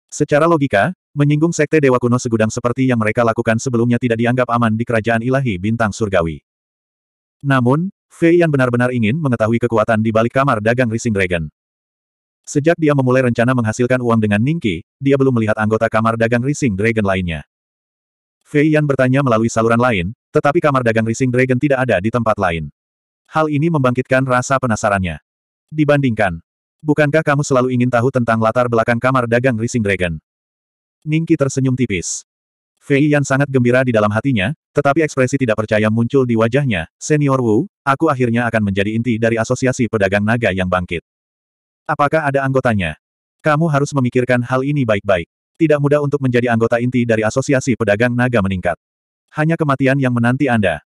Secara logika, menyinggung sekte Dewa Kuno segudang seperti yang mereka lakukan sebelumnya tidak dianggap aman di kerajaan ilahi bintang surgawi. Namun, Fei Yan benar-benar ingin mengetahui kekuatan di balik kamar dagang Rising Dragon. Sejak dia memulai rencana menghasilkan uang dengan Ningki, dia belum melihat anggota kamar dagang Rising Dragon lainnya. Fei Yan bertanya melalui saluran lain, tetapi kamar dagang Rising Dragon tidak ada di tempat lain. Hal ini membangkitkan rasa penasarannya. Dibandingkan, bukankah kamu selalu ingin tahu tentang latar belakang kamar dagang Rising Dragon? Ningki tersenyum tipis. Fei Yan sangat gembira di dalam hatinya, tetapi ekspresi tidak percaya muncul di wajahnya. Senior Wu, aku akhirnya akan menjadi inti dari asosiasi pedagang naga yang bangkit. Apakah ada anggotanya? Kamu harus memikirkan hal ini baik-baik. Tidak mudah untuk menjadi anggota inti dari asosiasi pedagang naga meningkat. Hanya kematian yang menanti Anda.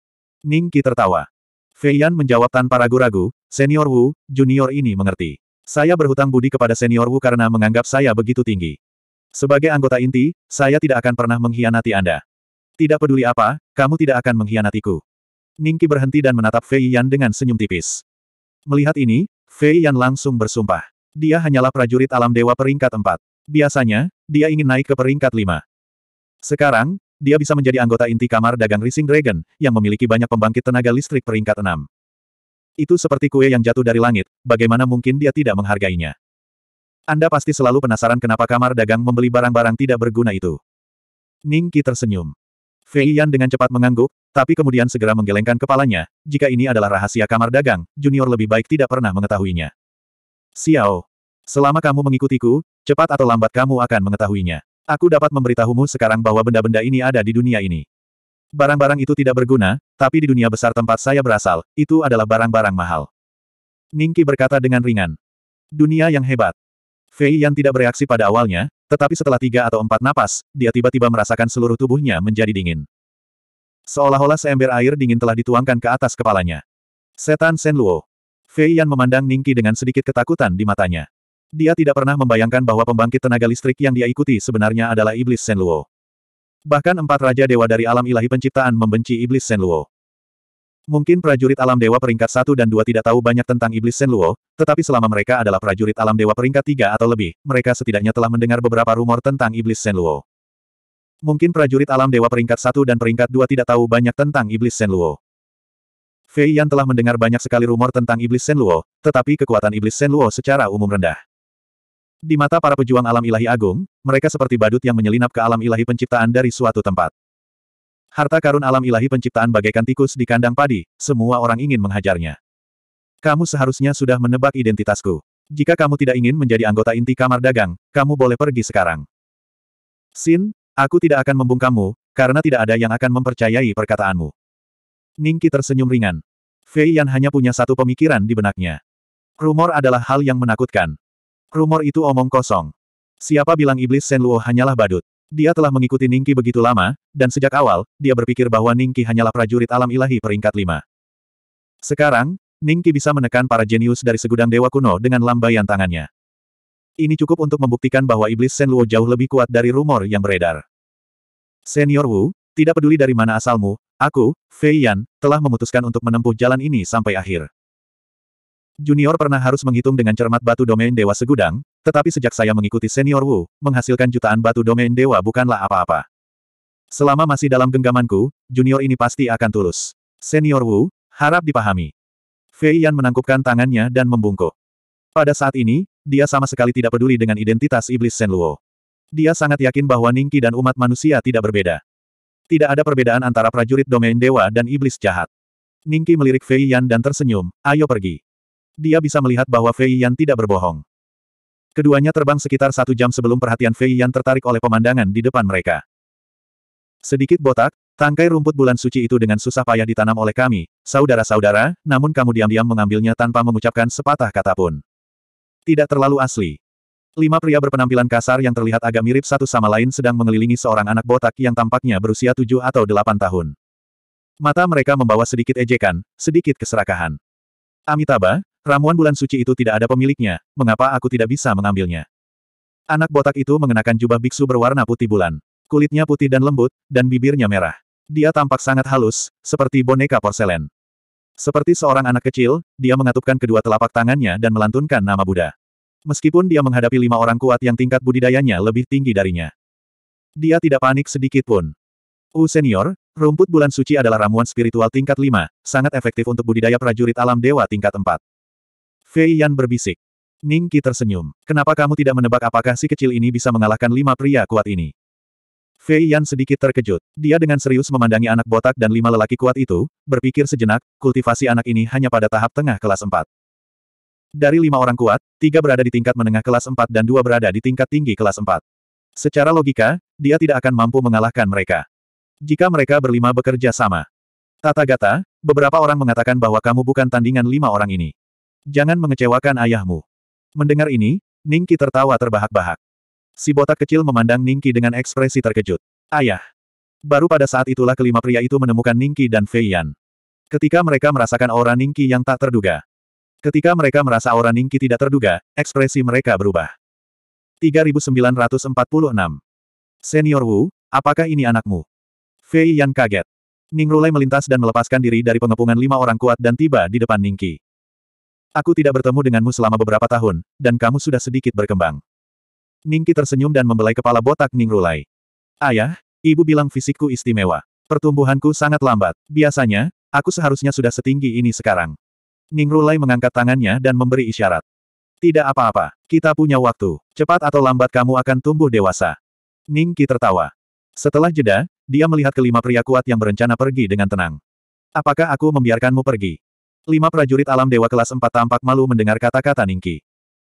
Ning Qi tertawa. Fei Yan menjawab tanpa ragu-ragu, Senior Wu, junior ini mengerti. Saya berhutang budi kepada Senior Wu karena menganggap saya begitu tinggi. Sebagai anggota inti, saya tidak akan pernah mengkhianati Anda. Tidak peduli apa, kamu tidak akan mengkhianatiku. Ningki berhenti dan menatap Fei Yan dengan senyum tipis. Melihat ini, Fei Yan langsung bersumpah. Dia hanyalah prajurit alam dewa peringkat 4. Biasanya, dia ingin naik ke peringkat 5. Sekarang, dia bisa menjadi anggota inti kamar dagang Rising Dragon, yang memiliki banyak pembangkit tenaga listrik peringkat 6. Itu seperti kue yang jatuh dari langit, bagaimana mungkin dia tidak menghargainya. Anda pasti selalu penasaran kenapa kamar dagang membeli barang-barang tidak berguna itu. Ning Qi tersenyum. Fei Yan dengan cepat mengangguk, tapi kemudian segera menggelengkan kepalanya, jika ini adalah rahasia kamar dagang, junior lebih baik tidak pernah mengetahuinya. Xiao, selama kamu mengikutiku, cepat atau lambat kamu akan mengetahuinya. Aku dapat memberitahumu sekarang bahwa benda-benda ini ada di dunia ini. Barang-barang itu tidak berguna, tapi di dunia besar tempat saya berasal, itu adalah barang-barang mahal. Ningki berkata dengan ringan. Dunia yang hebat. Fei Yan tidak bereaksi pada awalnya, tetapi setelah tiga atau empat napas, dia tiba-tiba merasakan seluruh tubuhnya menjadi dingin. Seolah-olah seember air dingin telah dituangkan ke atas kepalanya. Setan Luo. Fei Yan memandang Ningki dengan sedikit ketakutan di matanya. Dia tidak pernah membayangkan bahwa pembangkit tenaga listrik yang dia ikuti sebenarnya adalah iblis Luo. Bahkan empat raja dewa dari alam ilahi penciptaan membenci iblis Luo. Mungkin prajurit alam dewa peringkat 1 dan 2 tidak tahu banyak tentang iblis Luo, tetapi selama mereka adalah prajurit alam dewa peringkat 3 atau lebih, mereka setidaknya telah mendengar beberapa rumor tentang iblis Luo. Mungkin prajurit alam dewa peringkat 1 dan peringkat 2 tidak tahu banyak tentang iblis Senluo. Fei Yan telah mendengar banyak sekali rumor tentang iblis Luo, tetapi kekuatan iblis Luo secara umum rendah. Di mata para pejuang alam ilahi agung, mereka seperti badut yang menyelinap ke alam ilahi penciptaan dari suatu tempat. Harta karun alam ilahi penciptaan bagaikan tikus di kandang padi, semua orang ingin menghajarnya. Kamu seharusnya sudah menebak identitasku. Jika kamu tidak ingin menjadi anggota inti kamar dagang, kamu boleh pergi sekarang. Sin, aku tidak akan membungkammu, karena tidak ada yang akan mempercayai perkataanmu. Ningki tersenyum ringan. Fei Yan hanya punya satu pemikiran di benaknya. Rumor adalah hal yang menakutkan. Rumor itu omong kosong. Siapa bilang iblis Luo hanyalah badut? Dia telah mengikuti Ningki begitu lama, dan sejak awal, dia berpikir bahwa Ningki hanyalah prajurit alam ilahi peringkat lima. Sekarang, Ningki bisa menekan para jenius dari segudang dewa kuno dengan lambaian tangannya. Ini cukup untuk membuktikan bahwa iblis Luo jauh lebih kuat dari rumor yang beredar. Senior Wu, tidak peduli dari mana asalmu, aku, Fei Yan, telah memutuskan untuk menempuh jalan ini sampai akhir. Junior pernah harus menghitung dengan cermat batu domain dewa segudang, tetapi sejak saya mengikuti senior Wu, menghasilkan jutaan batu domain dewa bukanlah apa-apa. Selama masih dalam genggamanku, junior ini pasti akan tulus. Senior Wu, harap dipahami. Fei Yan menangkupkan tangannya dan membungkuk. Pada saat ini, dia sama sekali tidak peduli dengan identitas iblis Luo. Dia sangat yakin bahwa Ningki dan umat manusia tidak berbeda. Tidak ada perbedaan antara prajurit domain dewa dan iblis jahat. Ningki melirik Fei Yan dan tersenyum, ayo pergi. Dia bisa melihat bahwa Fei Yan tidak berbohong. Keduanya terbang sekitar satu jam sebelum perhatian Fei Yan tertarik oleh pemandangan di depan mereka. Sedikit botak, tangkai rumput bulan suci itu dengan susah payah ditanam oleh kami, saudara-saudara, namun kamu diam-diam mengambilnya tanpa mengucapkan sepatah kata pun. Tidak terlalu asli. Lima pria berpenampilan kasar yang terlihat agak mirip satu sama lain sedang mengelilingi seorang anak botak yang tampaknya berusia tujuh atau delapan tahun. Mata mereka membawa sedikit ejekan, sedikit keserakahan. Amitabha, Ramuan bulan suci itu tidak ada pemiliknya, mengapa aku tidak bisa mengambilnya? Anak botak itu mengenakan jubah biksu berwarna putih bulan. Kulitnya putih dan lembut, dan bibirnya merah. Dia tampak sangat halus, seperti boneka porselen. Seperti seorang anak kecil, dia mengatupkan kedua telapak tangannya dan melantunkan nama Buddha. Meskipun dia menghadapi lima orang kuat yang tingkat budidayanya lebih tinggi darinya. Dia tidak panik sedikit pun. U senior, rumput bulan suci adalah ramuan spiritual tingkat lima, sangat efektif untuk budidaya prajurit alam dewa tingkat empat. Fei Yan berbisik. Ning Qi tersenyum. Kenapa kamu tidak menebak apakah si kecil ini bisa mengalahkan lima pria kuat ini? Fei Yan sedikit terkejut. Dia dengan serius memandangi anak botak dan lima lelaki kuat itu, berpikir sejenak, kultivasi anak ini hanya pada tahap tengah kelas empat. Dari lima orang kuat, tiga berada di tingkat menengah kelas empat dan dua berada di tingkat tinggi kelas empat. Secara logika, dia tidak akan mampu mengalahkan mereka. Jika mereka berlima bekerja sama. Tata Gata, beberapa orang mengatakan bahwa kamu bukan tandingan lima orang ini. Jangan mengecewakan ayahmu. Mendengar ini, Ningki tertawa terbahak-bahak. Si botak kecil memandang Ningki dengan ekspresi terkejut. Ayah. Baru pada saat itulah kelima pria itu menemukan Ningki dan Fei Yan. Ketika mereka merasakan aura Ningki yang tak terduga. Ketika mereka merasa aura Ningki tidak terduga, ekspresi mereka berubah. 3946. Senior Wu, apakah ini anakmu? Fei Yan kaget. Ning Rulai melintas dan melepaskan diri dari pengepungan lima orang kuat dan tiba di depan Ningki. Aku tidak bertemu denganmu selama beberapa tahun, dan kamu sudah sedikit berkembang. Ningki tersenyum dan membelai kepala botak Ning Rulai. Ayah, ibu bilang fisikku istimewa. Pertumbuhanku sangat lambat. Biasanya, aku seharusnya sudah setinggi ini sekarang. Ning Rulai mengangkat tangannya dan memberi isyarat. Tidak apa-apa, kita punya waktu. Cepat atau lambat kamu akan tumbuh dewasa. Ningki tertawa. Setelah jeda, dia melihat kelima pria kuat yang berencana pergi dengan tenang. Apakah aku membiarkanmu pergi? Lima prajurit alam dewa kelas 4 tampak malu mendengar kata-kata Ningki.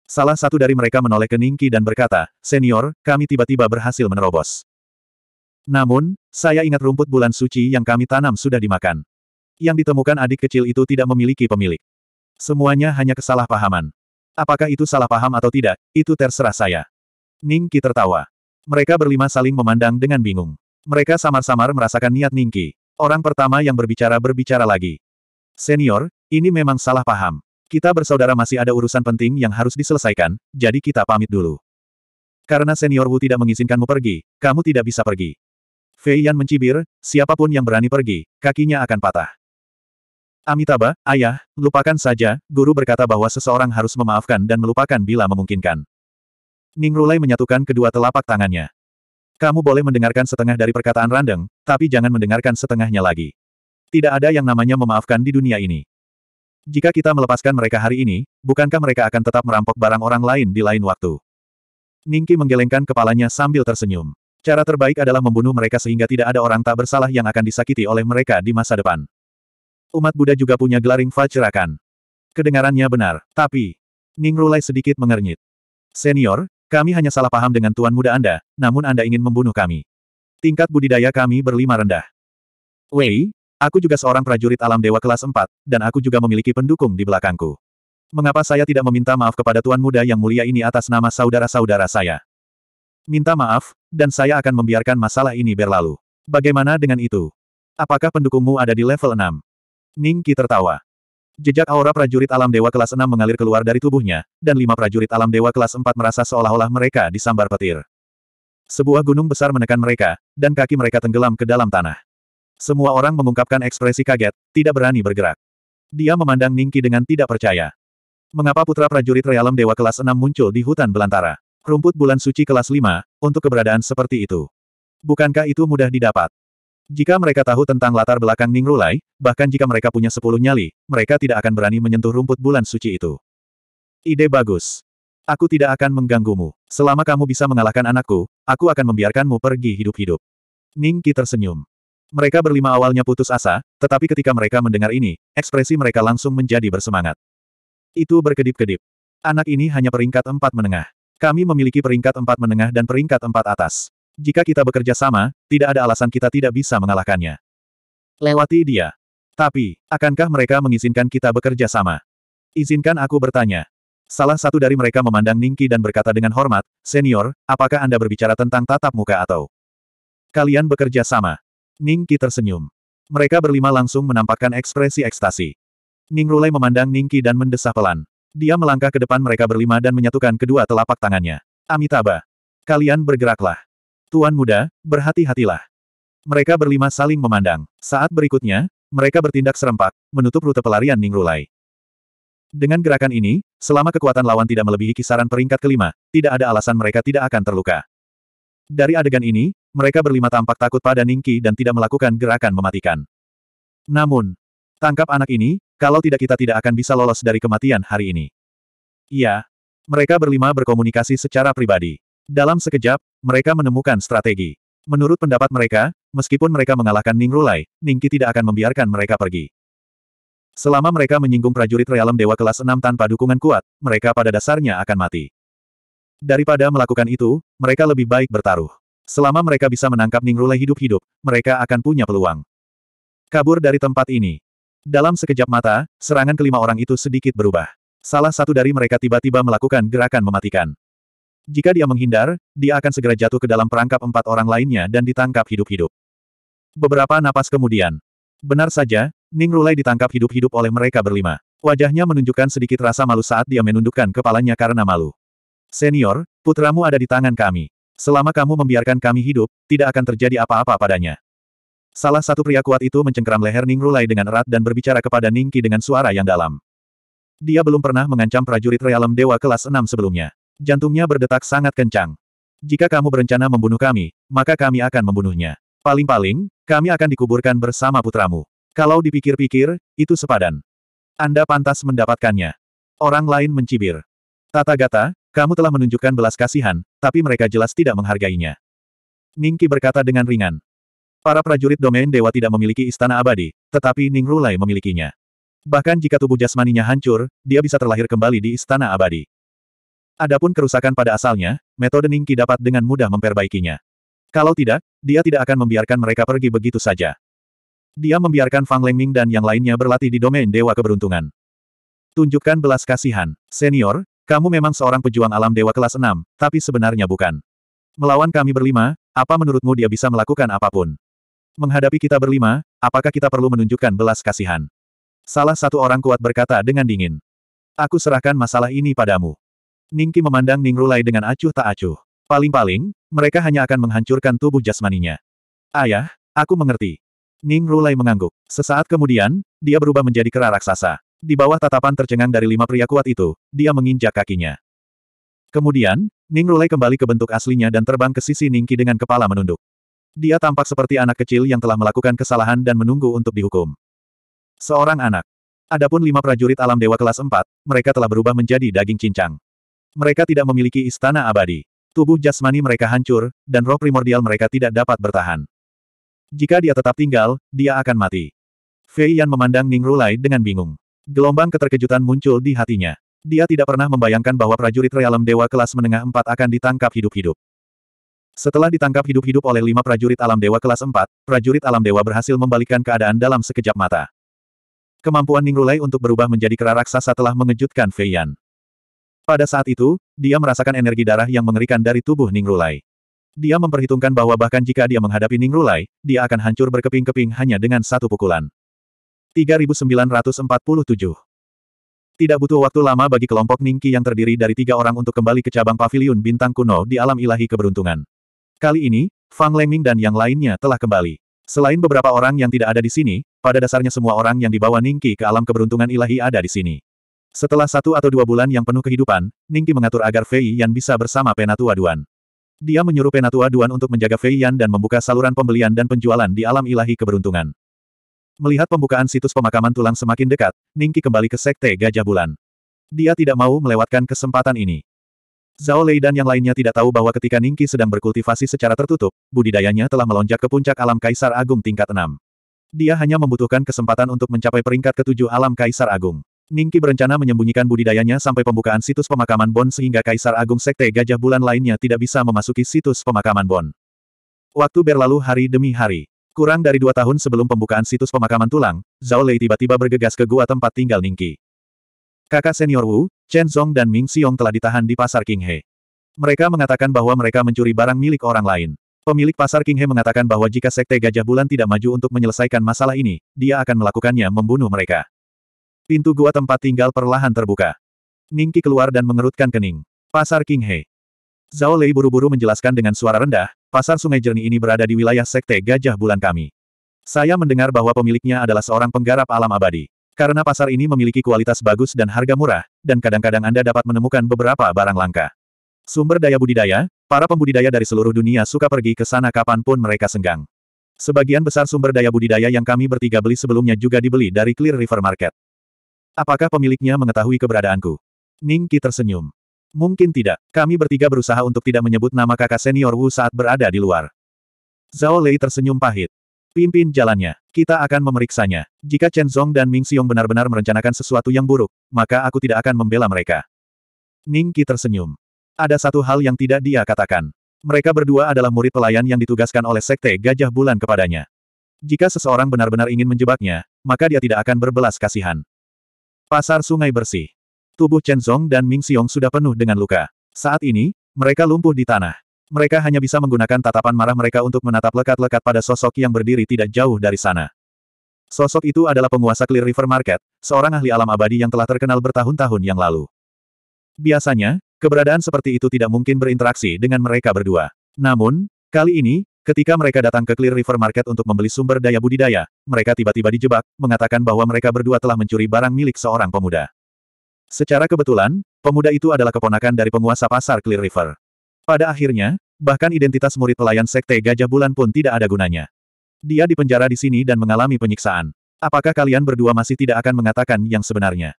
Salah satu dari mereka menoleh ke Ningki dan berkata, Senior, kami tiba-tiba berhasil menerobos. Namun, saya ingat rumput bulan suci yang kami tanam sudah dimakan. Yang ditemukan adik kecil itu tidak memiliki pemilik. Semuanya hanya kesalahpahaman. Apakah itu salah paham atau tidak, itu terserah saya. Ningki tertawa. Mereka berlima saling memandang dengan bingung. Mereka samar-samar merasakan niat Ningki. Orang pertama yang berbicara berbicara lagi. Senior, ini memang salah paham. Kita bersaudara masih ada urusan penting yang harus diselesaikan, jadi kita pamit dulu. Karena senior Wu tidak mengizinkanmu pergi, kamu tidak bisa pergi. Fei Yan mencibir, siapapun yang berani pergi, kakinya akan patah. Amitabha, ayah, lupakan saja, guru berkata bahwa seseorang harus memaafkan dan melupakan bila memungkinkan. Ning Rulai menyatukan kedua telapak tangannya. Kamu boleh mendengarkan setengah dari perkataan Randeng, tapi jangan mendengarkan setengahnya lagi. Tidak ada yang namanya memaafkan di dunia ini. Jika kita melepaskan mereka hari ini, bukankah mereka akan tetap merampok barang orang lain di lain waktu? Ningki menggelengkan kepalanya sambil tersenyum. Cara terbaik adalah membunuh mereka sehingga tidak ada orang tak bersalah yang akan disakiti oleh mereka di masa depan. Umat Buddha juga punya gelaring vajrakan. Kedengarannya benar, tapi... Ning Rulai sedikit mengernyit. Senior, kami hanya salah paham dengan tuan muda Anda, namun Anda ingin membunuh kami. Tingkat budidaya kami berlima rendah. Wei, Aku juga seorang prajurit alam dewa kelas 4, dan aku juga memiliki pendukung di belakangku. Mengapa saya tidak meminta maaf kepada Tuan Muda yang mulia ini atas nama saudara-saudara saya? Minta maaf, dan saya akan membiarkan masalah ini berlalu. Bagaimana dengan itu? Apakah pendukungmu ada di level 6? Ningki tertawa. Jejak aura prajurit alam dewa kelas 6 mengalir keluar dari tubuhnya, dan lima prajurit alam dewa kelas 4 merasa seolah-olah mereka disambar petir. Sebuah gunung besar menekan mereka, dan kaki mereka tenggelam ke dalam tanah. Semua orang mengungkapkan ekspresi kaget, tidak berani bergerak. Dia memandang Ningki dengan tidak percaya. Mengapa putra prajurit realem dewa kelas 6 muncul di hutan belantara? Rumput bulan suci kelas 5, untuk keberadaan seperti itu. Bukankah itu mudah didapat? Jika mereka tahu tentang latar belakang Ning Rulai, bahkan jika mereka punya 10 nyali, mereka tidak akan berani menyentuh rumput bulan suci itu. Ide bagus. Aku tidak akan mengganggumu. Selama kamu bisa mengalahkan anakku, aku akan membiarkanmu pergi hidup-hidup. Ningki tersenyum. Mereka berlima awalnya putus asa, tetapi ketika mereka mendengar ini, ekspresi mereka langsung menjadi bersemangat. Itu berkedip-kedip. Anak ini hanya peringkat empat menengah. Kami memiliki peringkat empat menengah dan peringkat empat atas. Jika kita bekerja sama, tidak ada alasan kita tidak bisa mengalahkannya. Lewati dia. Tapi, akankah mereka mengizinkan kita bekerja sama? Izinkan aku bertanya. Salah satu dari mereka memandang Ningki dan berkata dengan hormat, Senior, apakah Anda berbicara tentang tatap muka atau... Kalian bekerja sama. Ning Qi tersenyum. Mereka berlima langsung menampakkan ekspresi ekstasi. Ning Rulai memandang Ning Qi dan mendesah pelan. Dia melangkah ke depan mereka berlima dan menyatukan kedua telapak tangannya. Amitabha. Kalian bergeraklah. Tuan muda, berhati-hatilah. Mereka berlima saling memandang. Saat berikutnya, mereka bertindak serempak, menutup rute pelarian Ning Rulai. Dengan gerakan ini, selama kekuatan lawan tidak melebihi kisaran peringkat kelima, tidak ada alasan mereka tidak akan terluka. Dari adegan ini, mereka berlima tampak takut pada Ningki dan tidak melakukan gerakan mematikan. Namun, tangkap anak ini, kalau tidak kita tidak akan bisa lolos dari kematian hari ini. Iya. Mereka berlima berkomunikasi secara pribadi. Dalam sekejap, mereka menemukan strategi. Menurut pendapat mereka, meskipun mereka mengalahkan Ning Rulai, Ningki tidak akan membiarkan mereka pergi. Selama mereka menyinggung prajurit realem Dewa kelas 6 tanpa dukungan kuat, mereka pada dasarnya akan mati. Daripada melakukan itu, mereka lebih baik bertaruh. Selama mereka bisa menangkap Ning Ningrule hidup-hidup, mereka akan punya peluang. Kabur dari tempat ini. Dalam sekejap mata, serangan kelima orang itu sedikit berubah. Salah satu dari mereka tiba-tiba melakukan gerakan mematikan. Jika dia menghindar, dia akan segera jatuh ke dalam perangkap empat orang lainnya dan ditangkap hidup-hidup. Beberapa napas kemudian. Benar saja, Ning Rulai ditangkap hidup-hidup oleh mereka berlima. Wajahnya menunjukkan sedikit rasa malu saat dia menundukkan kepalanya karena malu. Senior, putramu ada di tangan kami. Selama kamu membiarkan kami hidup, tidak akan terjadi apa-apa padanya. Salah satu pria kuat itu mencengkeram leher Ning Rulai dengan erat dan berbicara kepada Ning Qi dengan suara yang dalam. Dia belum pernah mengancam prajurit realem dewa kelas 6 sebelumnya. Jantungnya berdetak sangat kencang. Jika kamu berencana membunuh kami, maka kami akan membunuhnya. Paling-paling, kami akan dikuburkan bersama putramu. Kalau dipikir-pikir, itu sepadan. Anda pantas mendapatkannya. Orang lain mencibir. Tata Gata, kamu telah menunjukkan belas kasihan, tapi mereka jelas tidak menghargainya. Ningki berkata dengan ringan. Para prajurit domain dewa tidak memiliki istana abadi, tetapi Ning Rulai memilikinya. Bahkan jika tubuh jasmaninya hancur, dia bisa terlahir kembali di istana abadi. Adapun kerusakan pada asalnya, metode Ningki dapat dengan mudah memperbaikinya. Kalau tidak, dia tidak akan membiarkan mereka pergi begitu saja. Dia membiarkan Fang Lengming dan yang lainnya berlatih di domain Dewa Keberuntungan. Tunjukkan belas kasihan, senior, kamu memang seorang pejuang alam dewa kelas 6, tapi sebenarnya bukan. Melawan kami berlima, apa menurutmu dia bisa melakukan apapun? Menghadapi kita berlima, apakah kita perlu menunjukkan belas kasihan? Salah satu orang kuat berkata dengan dingin. Aku serahkan masalah ini padamu. Ningki memandang Ning Rulai dengan acuh tak acuh. Paling-paling, mereka hanya akan menghancurkan tubuh jasmaninya. Ayah, aku mengerti. Ning Rulai mengangguk. Sesaat kemudian, dia berubah menjadi kera raksasa. Di bawah tatapan tercengang dari lima pria kuat itu, dia menginjak kakinya. Kemudian, Ning Rulai kembali ke bentuk aslinya dan terbang ke sisi Ningki dengan kepala menunduk. Dia tampak seperti anak kecil yang telah melakukan kesalahan dan menunggu untuk dihukum. Seorang anak. Adapun lima prajurit alam dewa kelas 4, mereka telah berubah menjadi daging cincang. Mereka tidak memiliki istana abadi. Tubuh jasmani mereka hancur, dan roh primordial mereka tidak dapat bertahan. Jika dia tetap tinggal, dia akan mati. Fei Yan memandang Ning Rulai dengan bingung. Gelombang keterkejutan muncul di hatinya. Dia tidak pernah membayangkan bahwa prajurit realem dewa kelas menengah 4 akan ditangkap hidup-hidup. Setelah ditangkap hidup-hidup oleh lima prajurit alam dewa kelas 4, prajurit alam dewa berhasil membalikkan keadaan dalam sekejap mata. Kemampuan Ningrulai untuk berubah menjadi kera raksasa telah mengejutkan Fei Pada saat itu, dia merasakan energi darah yang mengerikan dari tubuh Ningrulai. Dia memperhitungkan bahwa bahkan jika dia menghadapi Ningrulai, dia akan hancur berkeping-keping hanya dengan satu pukulan. 3947. Tidak butuh waktu lama bagi kelompok Ningki yang terdiri dari tiga orang untuk kembali ke cabang paviliun bintang kuno di alam ilahi keberuntungan. Kali ini, Fang Lengming dan yang lainnya telah kembali. Selain beberapa orang yang tidak ada di sini, pada dasarnya semua orang yang dibawa Ningki ke alam keberuntungan ilahi ada di sini. Setelah satu atau dua bulan yang penuh kehidupan, Ningki mengatur agar Fei Yan bisa bersama Penatua Duan. Dia menyuruh Penatua Duan untuk menjaga Fei Yan dan membuka saluran pembelian dan penjualan di alam ilahi keberuntungan. Melihat pembukaan situs pemakaman tulang semakin dekat, Ningki kembali ke Sekte Gajah Bulan. Dia tidak mau melewatkan kesempatan ini. Zhao Lei dan yang lainnya tidak tahu bahwa ketika Ningki sedang berkultivasi secara tertutup, budidayanya telah melonjak ke puncak alam Kaisar Agung tingkat 6. Dia hanya membutuhkan kesempatan untuk mencapai peringkat ketujuh alam Kaisar Agung. Ningki berencana menyembunyikan budidayanya sampai pembukaan situs pemakaman Bon sehingga Kaisar Agung Sekte Gajah Bulan lainnya tidak bisa memasuki situs pemakaman Bon. Waktu berlalu hari demi hari. Kurang dari dua tahun sebelum pembukaan situs pemakaman tulang, Zhao Lei tiba-tiba bergegas ke gua tempat tinggal Ningqi. Kakak senior Wu, Chen Zong dan Ming Xiong telah ditahan di pasar Qinghe. Mereka mengatakan bahwa mereka mencuri barang milik orang lain. Pemilik pasar Qinghe mengatakan bahwa jika Sekte Gajah Bulan tidak maju untuk menyelesaikan masalah ini, dia akan melakukannya membunuh mereka. Pintu gua tempat tinggal perlahan terbuka. Ningqi keluar dan mengerutkan kening. Pasar Qinghe. Zhao Lei buru-buru menjelaskan dengan suara rendah, Pasar Sungai Jernih ini berada di wilayah Sekte Gajah Bulan kami. Saya mendengar bahwa pemiliknya adalah seorang penggarap alam abadi. Karena pasar ini memiliki kualitas bagus dan harga murah, dan kadang-kadang Anda dapat menemukan beberapa barang langka. Sumber daya budidaya, para pembudidaya dari seluruh dunia suka pergi ke sana kapanpun mereka senggang. Sebagian besar sumber daya budidaya yang kami bertiga beli sebelumnya juga dibeli dari Clear River Market. Apakah pemiliknya mengetahui keberadaanku? Ningki tersenyum. Mungkin tidak. Kami bertiga berusaha untuk tidak menyebut nama kakak senior Wu saat berada di luar. Zhao Lei tersenyum pahit. Pimpin jalannya. Kita akan memeriksanya. Jika Chen Zong dan Ming Xiong benar-benar merencanakan sesuatu yang buruk, maka aku tidak akan membela mereka. Ning Qi tersenyum. Ada satu hal yang tidak dia katakan. Mereka berdua adalah murid pelayan yang ditugaskan oleh Sekte Gajah Bulan kepadanya. Jika seseorang benar-benar ingin menjebaknya, maka dia tidak akan berbelas kasihan. Pasar Sungai Bersih Tubuh Chen Zong dan Ming Xiong sudah penuh dengan luka. Saat ini, mereka lumpuh di tanah. Mereka hanya bisa menggunakan tatapan marah mereka untuk menatap lekat-lekat pada sosok yang berdiri tidak jauh dari sana. Sosok itu adalah penguasa Clear River Market, seorang ahli alam abadi yang telah terkenal bertahun-tahun yang lalu. Biasanya, keberadaan seperti itu tidak mungkin berinteraksi dengan mereka berdua. Namun, kali ini, ketika mereka datang ke Clear River Market untuk membeli sumber daya budidaya, mereka tiba-tiba dijebak, mengatakan bahwa mereka berdua telah mencuri barang milik seorang pemuda. Secara kebetulan, pemuda itu adalah keponakan dari penguasa pasar Clear River. Pada akhirnya, bahkan identitas murid pelayan Sekte Gajah Bulan pun tidak ada gunanya. Dia dipenjara di sini dan mengalami penyiksaan. Apakah kalian berdua masih tidak akan mengatakan yang sebenarnya?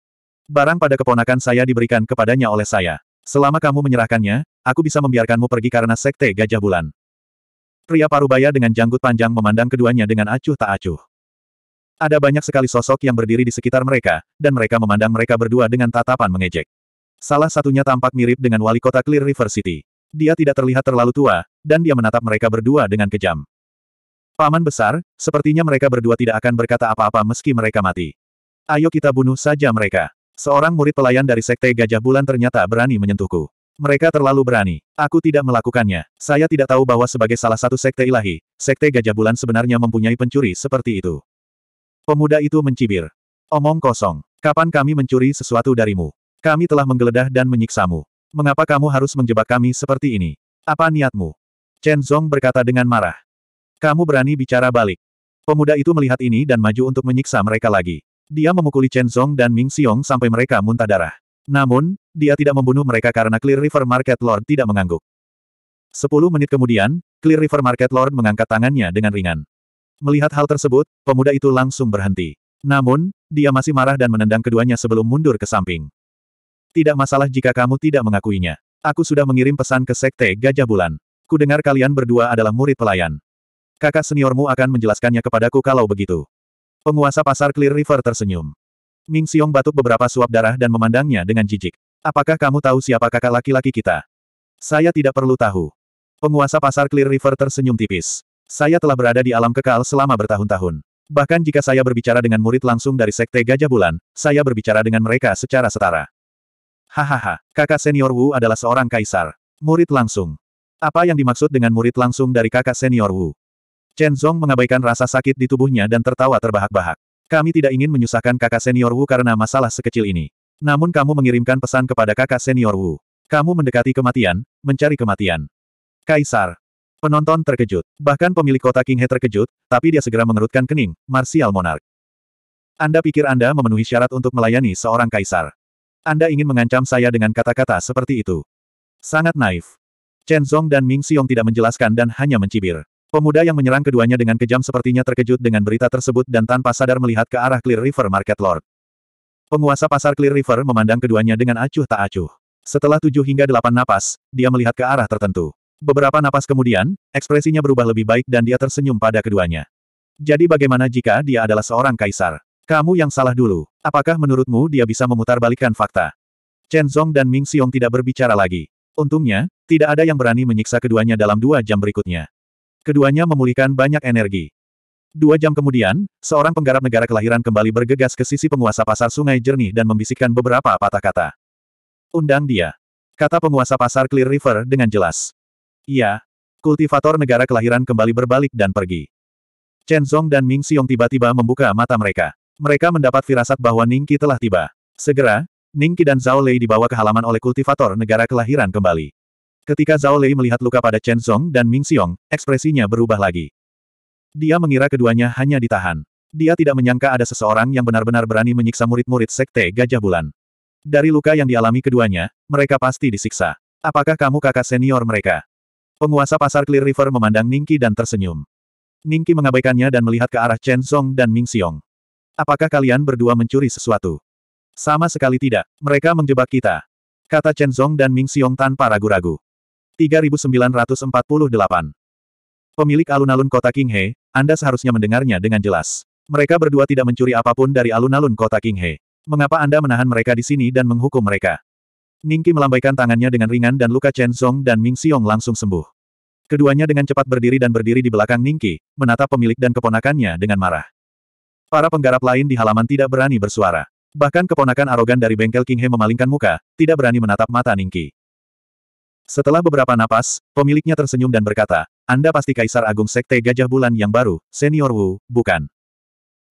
Barang pada keponakan saya diberikan kepadanya oleh saya. Selama kamu menyerahkannya, aku bisa membiarkanmu pergi karena Sekte Gajah Bulan. Pria parubaya dengan janggut panjang memandang keduanya dengan acuh tak acuh. Ada banyak sekali sosok yang berdiri di sekitar mereka, dan mereka memandang mereka berdua dengan tatapan mengejek. Salah satunya tampak mirip dengan wali kota Clear River City. Dia tidak terlihat terlalu tua, dan dia menatap mereka berdua dengan kejam. Paman besar, sepertinya mereka berdua tidak akan berkata apa-apa meski mereka mati. Ayo kita bunuh saja mereka. Seorang murid pelayan dari Sekte Gajah Bulan ternyata berani menyentuhku. Mereka terlalu berani. Aku tidak melakukannya. Saya tidak tahu bahwa sebagai salah satu Sekte Ilahi, Sekte Gajah Bulan sebenarnya mempunyai pencuri seperti itu. Pemuda itu mencibir. Omong kosong. Kapan kami mencuri sesuatu darimu? Kami telah menggeledah dan menyiksamu. Mengapa kamu harus menjebak kami seperti ini? Apa niatmu? Chen Zong berkata dengan marah. Kamu berani bicara balik. Pemuda itu melihat ini dan maju untuk menyiksa mereka lagi. Dia memukuli Chen Zong dan Ming Xiong sampai mereka muntah darah. Namun, dia tidak membunuh mereka karena Clear River Market Lord tidak mengangguk. Sepuluh menit kemudian, Clear River Market Lord mengangkat tangannya dengan ringan. Melihat hal tersebut, pemuda itu langsung berhenti. Namun, dia masih marah dan menendang keduanya sebelum mundur ke samping. Tidak masalah jika kamu tidak mengakuinya. Aku sudah mengirim pesan ke Sekte Gajah Bulan. Ku dengar kalian berdua adalah murid pelayan. Kakak seniormu akan menjelaskannya kepadaku kalau begitu. Penguasa pasar Clear River tersenyum. Ming Xiong batuk beberapa suap darah dan memandangnya dengan jijik. Apakah kamu tahu siapa kakak laki-laki kita? Saya tidak perlu tahu. Penguasa pasar Clear River tersenyum tipis. Saya telah berada di alam kekal selama bertahun-tahun. Bahkan jika saya berbicara dengan murid langsung dari Sekte Gajah Bulan, saya berbicara dengan mereka secara setara. Hahaha, kakak senior Wu adalah seorang kaisar. Murid langsung. Apa yang dimaksud dengan murid langsung dari kakak senior Wu? Chen Zhong mengabaikan rasa sakit di tubuhnya dan tertawa terbahak-bahak. Kami tidak ingin menyusahkan kakak senior Wu karena masalah sekecil ini. Namun kamu mengirimkan pesan kepada kakak senior Wu. Kamu mendekati kematian, mencari kematian. Kaisar, Penonton terkejut. Bahkan pemilik kota Kinghead terkejut, tapi dia segera mengerutkan kening, Martial Monarch, Anda pikir Anda memenuhi syarat untuk melayani seorang kaisar. Anda ingin mengancam saya dengan kata-kata seperti itu. Sangat naif. Chen Zong dan Ming Xiong tidak menjelaskan dan hanya mencibir. Pemuda yang menyerang keduanya dengan kejam sepertinya terkejut dengan berita tersebut dan tanpa sadar melihat ke arah Clear River Market Lord. Penguasa pasar Clear River memandang keduanya dengan acuh tak acuh. Setelah tujuh hingga delapan napas, dia melihat ke arah tertentu. Beberapa napas kemudian, ekspresinya berubah lebih baik dan dia tersenyum pada keduanya. Jadi bagaimana jika dia adalah seorang kaisar? Kamu yang salah dulu. Apakah menurutmu dia bisa memutarbalikkan fakta? Chen Zong dan Ming Xiong tidak berbicara lagi. Untungnya, tidak ada yang berani menyiksa keduanya dalam dua jam berikutnya. Keduanya memulihkan banyak energi. Dua jam kemudian, seorang penggarap negara kelahiran kembali bergegas ke sisi penguasa pasar sungai jernih dan membisikkan beberapa patah kata. Undang dia. Kata penguasa pasar Clear River dengan jelas. Iya. Kultivator negara kelahiran kembali berbalik dan pergi. Chen Zhong dan Ming Xiong tiba-tiba membuka mata mereka. Mereka mendapat firasat bahwa Ning Qi telah tiba. Segera, Ning Qi dan Zhao Lei dibawa ke halaman oleh kultivator negara kelahiran kembali. Ketika Zhao Lei melihat luka pada Chen Zhong dan Ming Xiong, ekspresinya berubah lagi. Dia mengira keduanya hanya ditahan. Dia tidak menyangka ada seseorang yang benar-benar berani menyiksa murid-murid Sekte Gajah Bulan. Dari luka yang dialami keduanya, mereka pasti disiksa. Apakah kamu kakak senior mereka? Penguasa pasar Clear River memandang Ningki dan tersenyum. Ningki mengabaikannya dan melihat ke arah Chen Song dan Ming Xiong. Apakah kalian berdua mencuri sesuatu? Sama sekali tidak. Mereka menjebak kita. Kata Chen Song dan Ming Xiong tanpa ragu-ragu. 3948 Pemilik alun-alun kota Qinghe, Anda seharusnya mendengarnya dengan jelas. Mereka berdua tidak mencuri apapun dari alun-alun kota Qinghe. Mengapa Anda menahan mereka di sini dan menghukum mereka? Ningki melambaikan tangannya dengan ringan dan luka Chen Song dan Ming Xiong langsung sembuh. Keduanya dengan cepat berdiri dan berdiri di belakang Ningki, menatap pemilik dan keponakannya dengan marah. Para penggarap lain di halaman tidak berani bersuara. Bahkan keponakan arogan dari bengkel King He memalingkan muka, tidak berani menatap mata Ningki. Setelah beberapa napas, pemiliknya tersenyum dan berkata, Anda pasti Kaisar Agung Sekte Gajah Bulan yang baru, Senior Wu, bukan?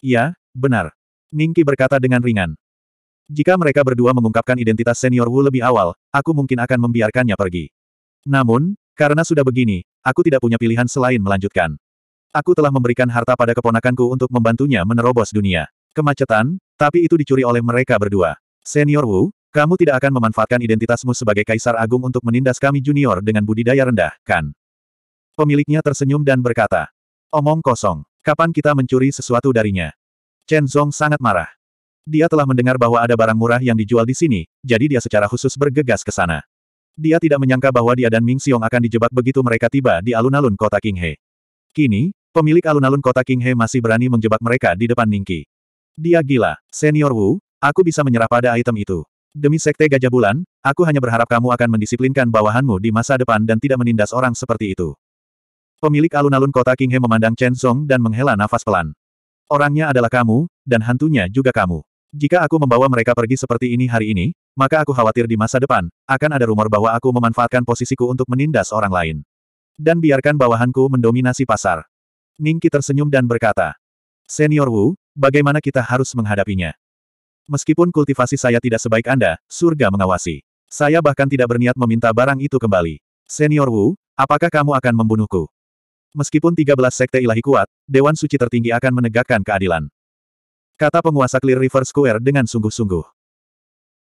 Iya, benar. Ningki berkata dengan ringan. Jika mereka berdua mengungkapkan identitas senior Wu lebih awal, aku mungkin akan membiarkannya pergi. Namun, karena sudah begini, aku tidak punya pilihan selain melanjutkan. Aku telah memberikan harta pada keponakanku untuk membantunya menerobos dunia. Kemacetan, tapi itu dicuri oleh mereka berdua. Senior Wu, kamu tidak akan memanfaatkan identitasmu sebagai kaisar agung untuk menindas kami junior dengan budidaya rendah, kan? Pemiliknya tersenyum dan berkata, Omong kosong, kapan kita mencuri sesuatu darinya? Chen Zhong sangat marah. Dia telah mendengar bahwa ada barang murah yang dijual di sini, jadi dia secara khusus bergegas ke sana. Dia tidak menyangka bahwa dia dan Ming Xiong akan dijebak begitu mereka tiba di alun-alun kota Qinghe. Kini, pemilik alun-alun kota Qinghe masih berani menjebak mereka di depan Ningki. Dia gila, Senior Wu, aku bisa menyerah pada item itu. Demi Sekte Gajah Bulan, aku hanya berharap kamu akan mendisiplinkan bawahanmu di masa depan dan tidak menindas orang seperti itu. Pemilik alun-alun kota Qinghe memandang Chen Song dan menghela nafas pelan. Orangnya adalah kamu, dan hantunya juga kamu. Jika aku membawa mereka pergi seperti ini hari ini, maka aku khawatir di masa depan, akan ada rumor bahwa aku memanfaatkan posisiku untuk menindas orang lain. Dan biarkan bawahanku mendominasi pasar. Ningki tersenyum dan berkata, Senior Wu, bagaimana kita harus menghadapinya? Meskipun kultivasi saya tidak sebaik Anda, surga mengawasi. Saya bahkan tidak berniat meminta barang itu kembali. Senior Wu, apakah kamu akan membunuhku? Meskipun 13 sekte ilahi kuat, Dewan Suci tertinggi akan menegakkan keadilan kata penguasa Clear River Square dengan sungguh-sungguh.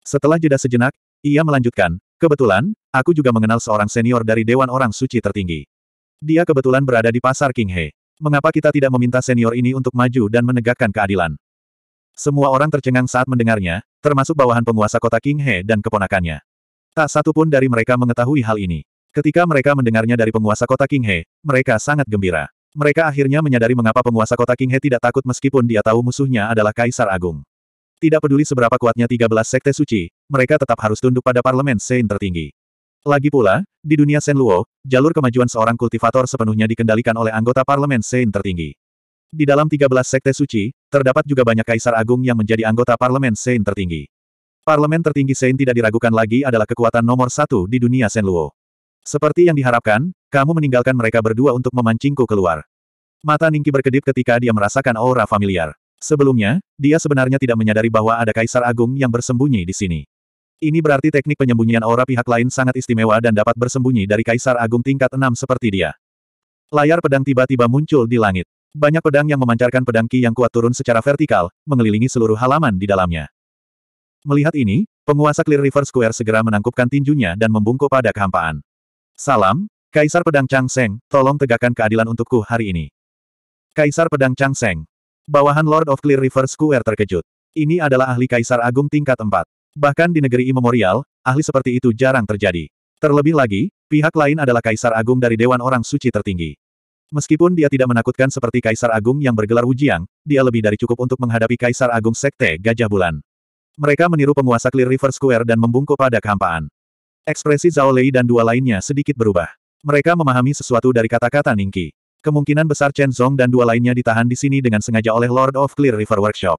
Setelah jeda sejenak, ia melanjutkan, kebetulan, aku juga mengenal seorang senior dari Dewan Orang Suci Tertinggi. Dia kebetulan berada di pasar King He. Mengapa kita tidak meminta senior ini untuk maju dan menegakkan keadilan? Semua orang tercengang saat mendengarnya, termasuk bawahan penguasa kota King He dan keponakannya. Tak satu pun dari mereka mengetahui hal ini. Ketika mereka mendengarnya dari penguasa kota King He, mereka sangat gembira. Mereka akhirnya menyadari mengapa penguasa kota King He tidak takut meskipun dia tahu musuhnya adalah Kaisar Agung. Tidak peduli seberapa kuatnya 13 sekte suci, mereka tetap harus tunduk pada parlemen Sein tertinggi. Lagi pula, di dunia Sen Luo, jalur kemajuan seorang kultivator sepenuhnya dikendalikan oleh anggota parlemen Sein tertinggi. Di dalam 13 sekte suci, terdapat juga banyak kaisar agung yang menjadi anggota parlemen Sein tertinggi. Parlemen tertinggi Sein tidak diragukan lagi adalah kekuatan nomor satu di dunia Sen Luo. Seperti yang diharapkan, kamu meninggalkan mereka berdua untuk memancingku keluar. Mata Ningki berkedip ketika dia merasakan aura familiar. Sebelumnya, dia sebenarnya tidak menyadari bahwa ada Kaisar Agung yang bersembunyi di sini. Ini berarti teknik penyembunyian aura pihak lain sangat istimewa dan dapat bersembunyi dari Kaisar Agung tingkat 6 seperti dia. Layar pedang tiba-tiba muncul di langit. Banyak pedang yang memancarkan pedang ki yang kuat turun secara vertikal, mengelilingi seluruh halaman di dalamnya. Melihat ini, penguasa Clear River Square segera menangkupkan tinjunya dan membungkuk pada kehampaan. Salam, Kaisar Pedang Chang Seng, tolong tegakkan keadilan untukku hari ini. Kaisar Pedang Chang Seng. Bawahan Lord of Clear River Square terkejut. Ini adalah ahli Kaisar Agung tingkat 4. Bahkan di negeri imemorial, ahli seperti itu jarang terjadi. Terlebih lagi, pihak lain adalah Kaisar Agung dari Dewan Orang Suci tertinggi. Meskipun dia tidak menakutkan seperti Kaisar Agung yang bergelar Wujiang, dia lebih dari cukup untuk menghadapi Kaisar Agung Sekte Gajah Bulan. Mereka meniru penguasa Clear River Square dan membungkuk pada kehampaan. Ekspresi Zhao Lei dan dua lainnya sedikit berubah. Mereka memahami sesuatu dari kata-kata Ningki. Kemungkinan besar Chen Zhong dan dua lainnya ditahan di sini dengan sengaja oleh Lord of Clear River Workshop.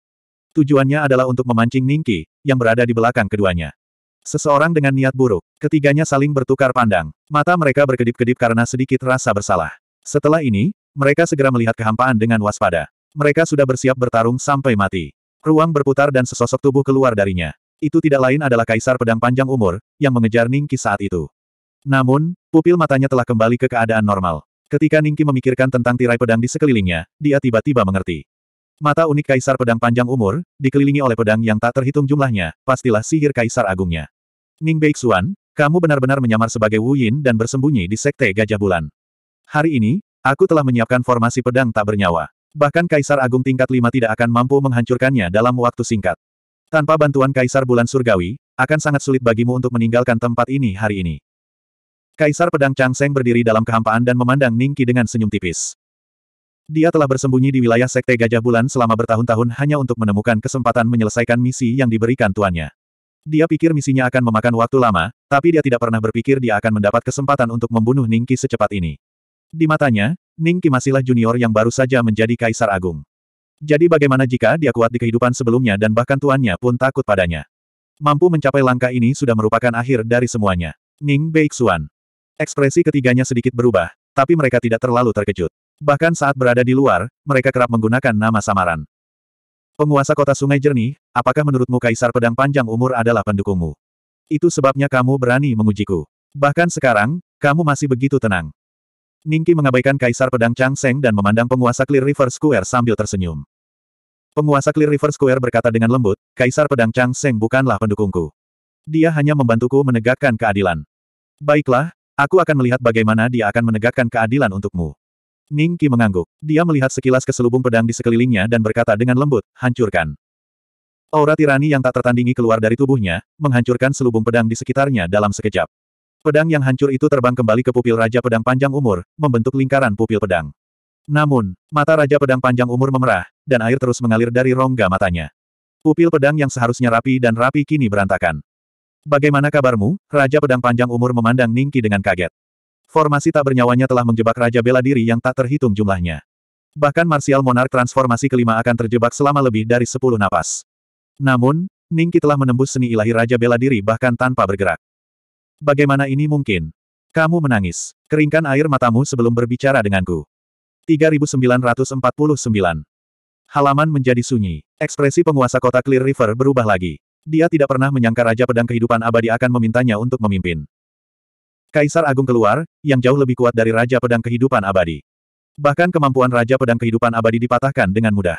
Tujuannya adalah untuk memancing Ningki, yang berada di belakang keduanya. Seseorang dengan niat buruk, ketiganya saling bertukar pandang. Mata mereka berkedip-kedip karena sedikit rasa bersalah. Setelah ini, mereka segera melihat kehampaan dengan waspada. Mereka sudah bersiap bertarung sampai mati. Ruang berputar dan sesosok tubuh keluar darinya. Itu tidak lain adalah kaisar pedang panjang umur, yang mengejar Ningki saat itu. Namun, pupil matanya telah kembali ke keadaan normal. Ketika Ningki memikirkan tentang tirai pedang di sekelilingnya, dia tiba-tiba mengerti. Mata unik kaisar pedang panjang umur, dikelilingi oleh pedang yang tak terhitung jumlahnya, pastilah sihir kaisar agungnya. Ning Beixuan, kamu benar-benar menyamar sebagai Wu Yin dan bersembunyi di sekte Gajah Bulan. Hari ini, aku telah menyiapkan formasi pedang tak bernyawa. Bahkan Kaisar Agung tingkat 5 tidak akan mampu menghancurkannya dalam waktu singkat. Tanpa bantuan Kaisar Bulan Surgawi, akan sangat sulit bagimu untuk meninggalkan tempat ini hari ini. Kaisar Pedang Chang Changseng berdiri dalam kehampaan dan memandang Ningki dengan senyum tipis. Dia telah bersembunyi di wilayah Sekte Gajah Bulan selama bertahun-tahun hanya untuk menemukan kesempatan menyelesaikan misi yang diberikan tuannya. Dia pikir misinya akan memakan waktu lama, tapi dia tidak pernah berpikir dia akan mendapat kesempatan untuk membunuh Ningki secepat ini. Di matanya, Ningki masihlah junior yang baru saja menjadi Kaisar Agung. Jadi bagaimana jika dia kuat di kehidupan sebelumnya dan bahkan tuannya pun takut padanya? Mampu mencapai langkah ini sudah merupakan akhir dari semuanya. Ning Beixuan. Ekspresi ketiganya sedikit berubah, tapi mereka tidak terlalu terkejut. Bahkan saat berada di luar, mereka kerap menggunakan nama samaran. Penguasa kota Sungai Jernih, apakah menurutmu Kaisar Pedang Panjang Umur adalah pendukungmu? Itu sebabnya kamu berani mengujiku. Bahkan sekarang, kamu masih begitu tenang. Ningki mengabaikan Kaisar Pedang Chang Seng dan memandang penguasa Clear River Square sambil tersenyum. Penguasa Clear River Square berkata dengan lembut, Kaisar Pedang Chang Seng bukanlah pendukungku. Dia hanya membantuku menegakkan keadilan. Baiklah, aku akan melihat bagaimana dia akan menegakkan keadilan untukmu. Ningki mengangguk. Dia melihat sekilas keselubung pedang di sekelilingnya dan berkata dengan lembut, hancurkan. Aura tirani yang tak tertandingi keluar dari tubuhnya, menghancurkan selubung pedang di sekitarnya dalam sekejap. Pedang yang hancur itu terbang kembali ke pupil Raja Pedang Panjang Umur, membentuk lingkaran pupil pedang. Namun, mata Raja Pedang Panjang Umur memerah, dan air terus mengalir dari rongga matanya. Pupil pedang yang seharusnya rapi dan rapi kini berantakan. Bagaimana kabarmu? Raja Pedang Panjang Umur memandang Ningki dengan kaget. Formasi tak bernyawanya telah menjebak Raja Bela Diri yang tak terhitung jumlahnya. Bahkan Martial Monark transformasi kelima akan terjebak selama lebih dari sepuluh napas. Namun, Ningki telah menembus seni ilahi Raja Bela Diri bahkan tanpa bergerak. Bagaimana ini mungkin? Kamu menangis. Keringkan air matamu sebelum berbicara denganku. 3949. Halaman menjadi sunyi. Ekspresi penguasa kota Clear River berubah lagi. Dia tidak pernah menyangka Raja Pedang Kehidupan Abadi akan memintanya untuk memimpin. Kaisar Agung keluar, yang jauh lebih kuat dari Raja Pedang Kehidupan Abadi. Bahkan kemampuan Raja Pedang Kehidupan Abadi dipatahkan dengan mudah.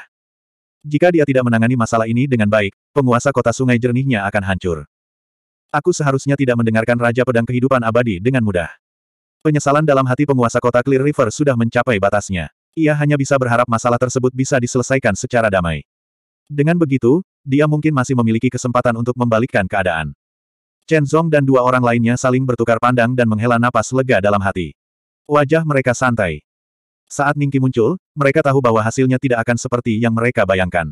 Jika dia tidak menangani masalah ini dengan baik, penguasa kota sungai jernihnya akan hancur. Aku seharusnya tidak mendengarkan Raja Pedang Kehidupan Abadi dengan mudah. Penyesalan dalam hati penguasa kota Clear River sudah mencapai batasnya. Ia hanya bisa berharap masalah tersebut bisa diselesaikan secara damai. Dengan begitu, dia mungkin masih memiliki kesempatan untuk membalikkan keadaan. Chen Zong dan dua orang lainnya saling bertukar pandang dan menghela napas lega dalam hati. Wajah mereka santai. Saat Ningki muncul, mereka tahu bahwa hasilnya tidak akan seperti yang mereka bayangkan.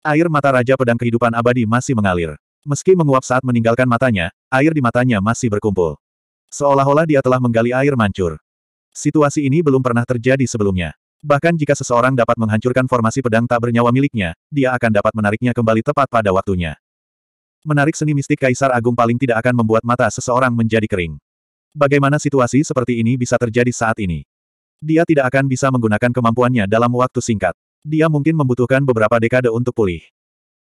Air mata Raja Pedang Kehidupan Abadi masih mengalir. Meski menguap saat meninggalkan matanya, air di matanya masih berkumpul. Seolah-olah dia telah menggali air mancur. Situasi ini belum pernah terjadi sebelumnya. Bahkan jika seseorang dapat menghancurkan formasi pedang tak bernyawa miliknya, dia akan dapat menariknya kembali tepat pada waktunya. Menarik seni mistik Kaisar Agung paling tidak akan membuat mata seseorang menjadi kering. Bagaimana situasi seperti ini bisa terjadi saat ini? Dia tidak akan bisa menggunakan kemampuannya dalam waktu singkat. Dia mungkin membutuhkan beberapa dekade untuk pulih.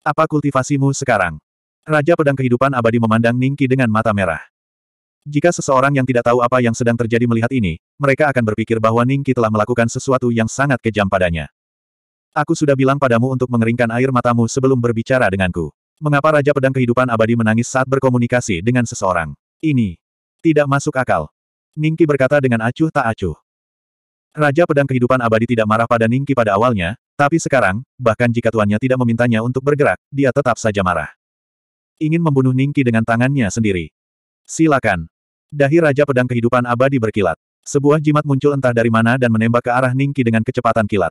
Apa kultivasimu sekarang? Raja Pedang Kehidupan Abadi memandang Ningki dengan mata merah. Jika seseorang yang tidak tahu apa yang sedang terjadi melihat ini, mereka akan berpikir bahwa Ningki telah melakukan sesuatu yang sangat kejam padanya. Aku sudah bilang padamu untuk mengeringkan air matamu sebelum berbicara denganku. Mengapa Raja Pedang Kehidupan Abadi menangis saat berkomunikasi dengan seseorang? Ini tidak masuk akal. Ningki berkata dengan acuh tak acuh. Raja Pedang Kehidupan Abadi tidak marah pada Ningki pada awalnya, tapi sekarang, bahkan jika tuannya tidak memintanya untuk bergerak, dia tetap saja marah. Ingin membunuh Ningki dengan tangannya sendiri. Silakan. Dahi Raja Pedang Kehidupan Abadi berkilat. Sebuah jimat muncul entah dari mana dan menembak ke arah Ningki dengan kecepatan kilat.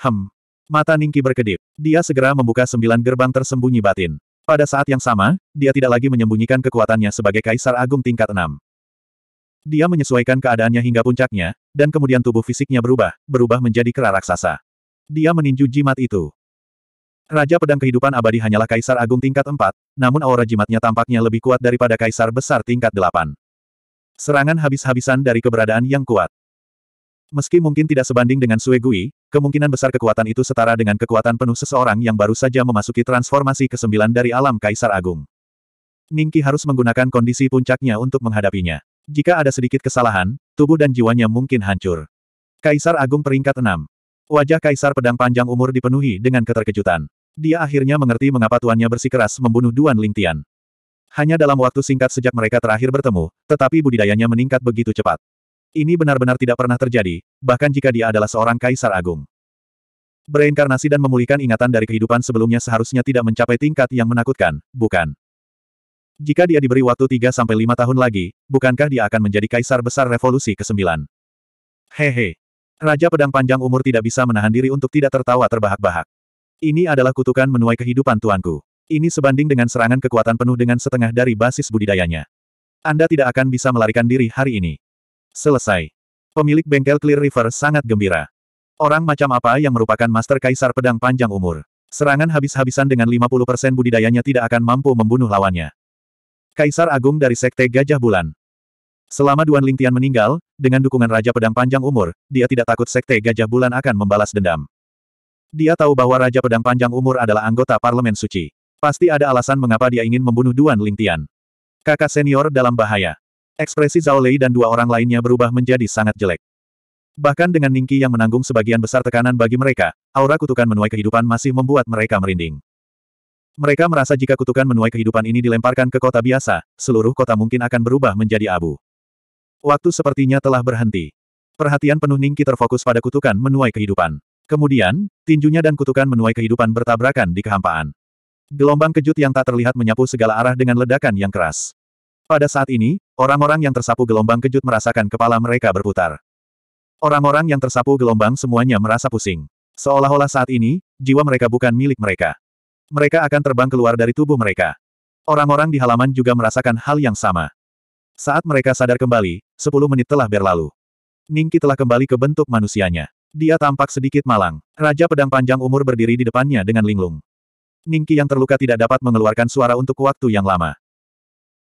Hem. Mata Ningki berkedip. Dia segera membuka sembilan gerbang tersembunyi batin. Pada saat yang sama, dia tidak lagi menyembunyikan kekuatannya sebagai Kaisar Agung tingkat 6. Dia menyesuaikan keadaannya hingga puncaknya, dan kemudian tubuh fisiknya berubah, berubah menjadi kera raksasa. Dia meninju jimat itu. Raja pedang kehidupan abadi hanyalah kaisar agung tingkat 4, namun aura jimatnya tampaknya lebih kuat daripada kaisar besar tingkat 8. Serangan habis-habisan dari keberadaan yang kuat. Meski mungkin tidak sebanding dengan Sue Gui, kemungkinan besar kekuatan itu setara dengan kekuatan penuh seseorang yang baru saja memasuki transformasi ke-9 dari alam kaisar agung. Ningki harus menggunakan kondisi puncaknya untuk menghadapinya. Jika ada sedikit kesalahan, tubuh dan jiwanya mungkin hancur. Kaisar Agung peringkat 6. Wajah Kaisar Pedang Panjang Umur dipenuhi dengan keterkejutan. Dia akhirnya mengerti mengapa tuannya bersikeras membunuh Duan Lingtian. Hanya dalam waktu singkat sejak mereka terakhir bertemu, tetapi budidayanya meningkat begitu cepat. Ini benar-benar tidak pernah terjadi, bahkan jika dia adalah seorang kaisar agung. Bereinkarnasi dan memulihkan ingatan dari kehidupan sebelumnya seharusnya tidak mencapai tingkat yang menakutkan, bukan? Jika dia diberi waktu 3-5 tahun lagi, bukankah dia akan menjadi kaisar besar revolusi ke-9? Hehe. Raja pedang panjang umur tidak bisa menahan diri untuk tidak tertawa terbahak-bahak. Ini adalah kutukan menuai kehidupan tuanku. Ini sebanding dengan serangan kekuatan penuh dengan setengah dari basis budidayanya. Anda tidak akan bisa melarikan diri hari ini. Selesai. Pemilik bengkel Clear River sangat gembira. Orang macam apa yang merupakan Master Kaisar Pedang Panjang Umur. Serangan habis-habisan dengan 50% budidayanya tidak akan mampu membunuh lawannya. Kaisar Agung dari Sekte Gajah Bulan. Selama Duan Lingtian meninggal, dengan dukungan Raja Pedang Panjang Umur, dia tidak takut Sekte Gajah Bulan akan membalas dendam. Dia tahu bahwa Raja Pedang Panjang Umur adalah anggota Parlemen Suci. Pasti ada alasan mengapa dia ingin membunuh Duan Lingtian. Kakak senior dalam bahaya. Ekspresi Zhao Lei dan dua orang lainnya berubah menjadi sangat jelek. Bahkan dengan Ningki yang menanggung sebagian besar tekanan bagi mereka, aura kutukan menuai kehidupan masih membuat mereka merinding. Mereka merasa jika kutukan menuai kehidupan ini dilemparkan ke kota biasa, seluruh kota mungkin akan berubah menjadi abu. Waktu sepertinya telah berhenti. Perhatian penuh Ningki terfokus pada kutukan menuai kehidupan. Kemudian, tinjunya dan kutukan menuai kehidupan bertabrakan di kehampaan. Gelombang kejut yang tak terlihat menyapu segala arah dengan ledakan yang keras. Pada saat ini, orang-orang yang tersapu gelombang kejut merasakan kepala mereka berputar. Orang-orang yang tersapu gelombang semuanya merasa pusing. Seolah-olah saat ini, jiwa mereka bukan milik mereka. Mereka akan terbang keluar dari tubuh mereka. Orang-orang di halaman juga merasakan hal yang sama. Saat mereka sadar kembali, sepuluh menit telah berlalu. Ningki telah kembali ke bentuk manusianya. Dia tampak sedikit malang. Raja pedang panjang umur berdiri di depannya dengan linglung. Ningki yang terluka tidak dapat mengeluarkan suara untuk waktu yang lama.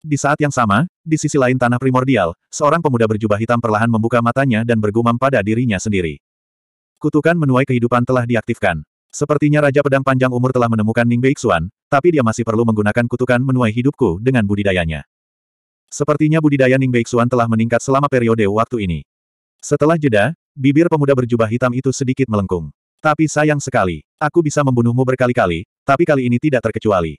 Di saat yang sama, di sisi lain tanah primordial, seorang pemuda berjubah hitam perlahan membuka matanya dan bergumam pada dirinya sendiri. Kutukan menuai kehidupan telah diaktifkan. Sepertinya Raja Pedang Panjang Umur telah menemukan Ning Beixuan, tapi dia masih perlu menggunakan kutukan menuai hidupku dengan budidayanya. Sepertinya budidaya Ning Beixuan telah meningkat selama periode waktu ini. Setelah jeda, Bibir pemuda berjubah hitam itu sedikit melengkung. Tapi sayang sekali, aku bisa membunuhmu berkali-kali, tapi kali ini tidak terkecuali.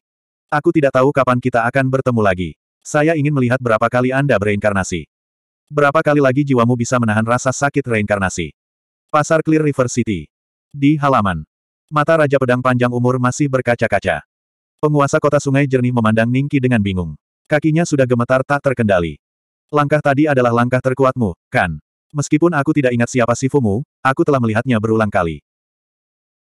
Aku tidak tahu kapan kita akan bertemu lagi. Saya ingin melihat berapa kali Anda bereinkarnasi. Berapa kali lagi jiwamu bisa menahan rasa sakit reinkarnasi. Pasar Clear River City. Di halaman. Mata Raja Pedang Panjang Umur masih berkaca-kaca. Penguasa kota sungai jernih memandang Ningki dengan bingung. Kakinya sudah gemetar tak terkendali. Langkah tadi adalah langkah terkuatmu, kan? Meskipun aku tidak ingat siapa Sifumu, aku telah melihatnya berulang kali.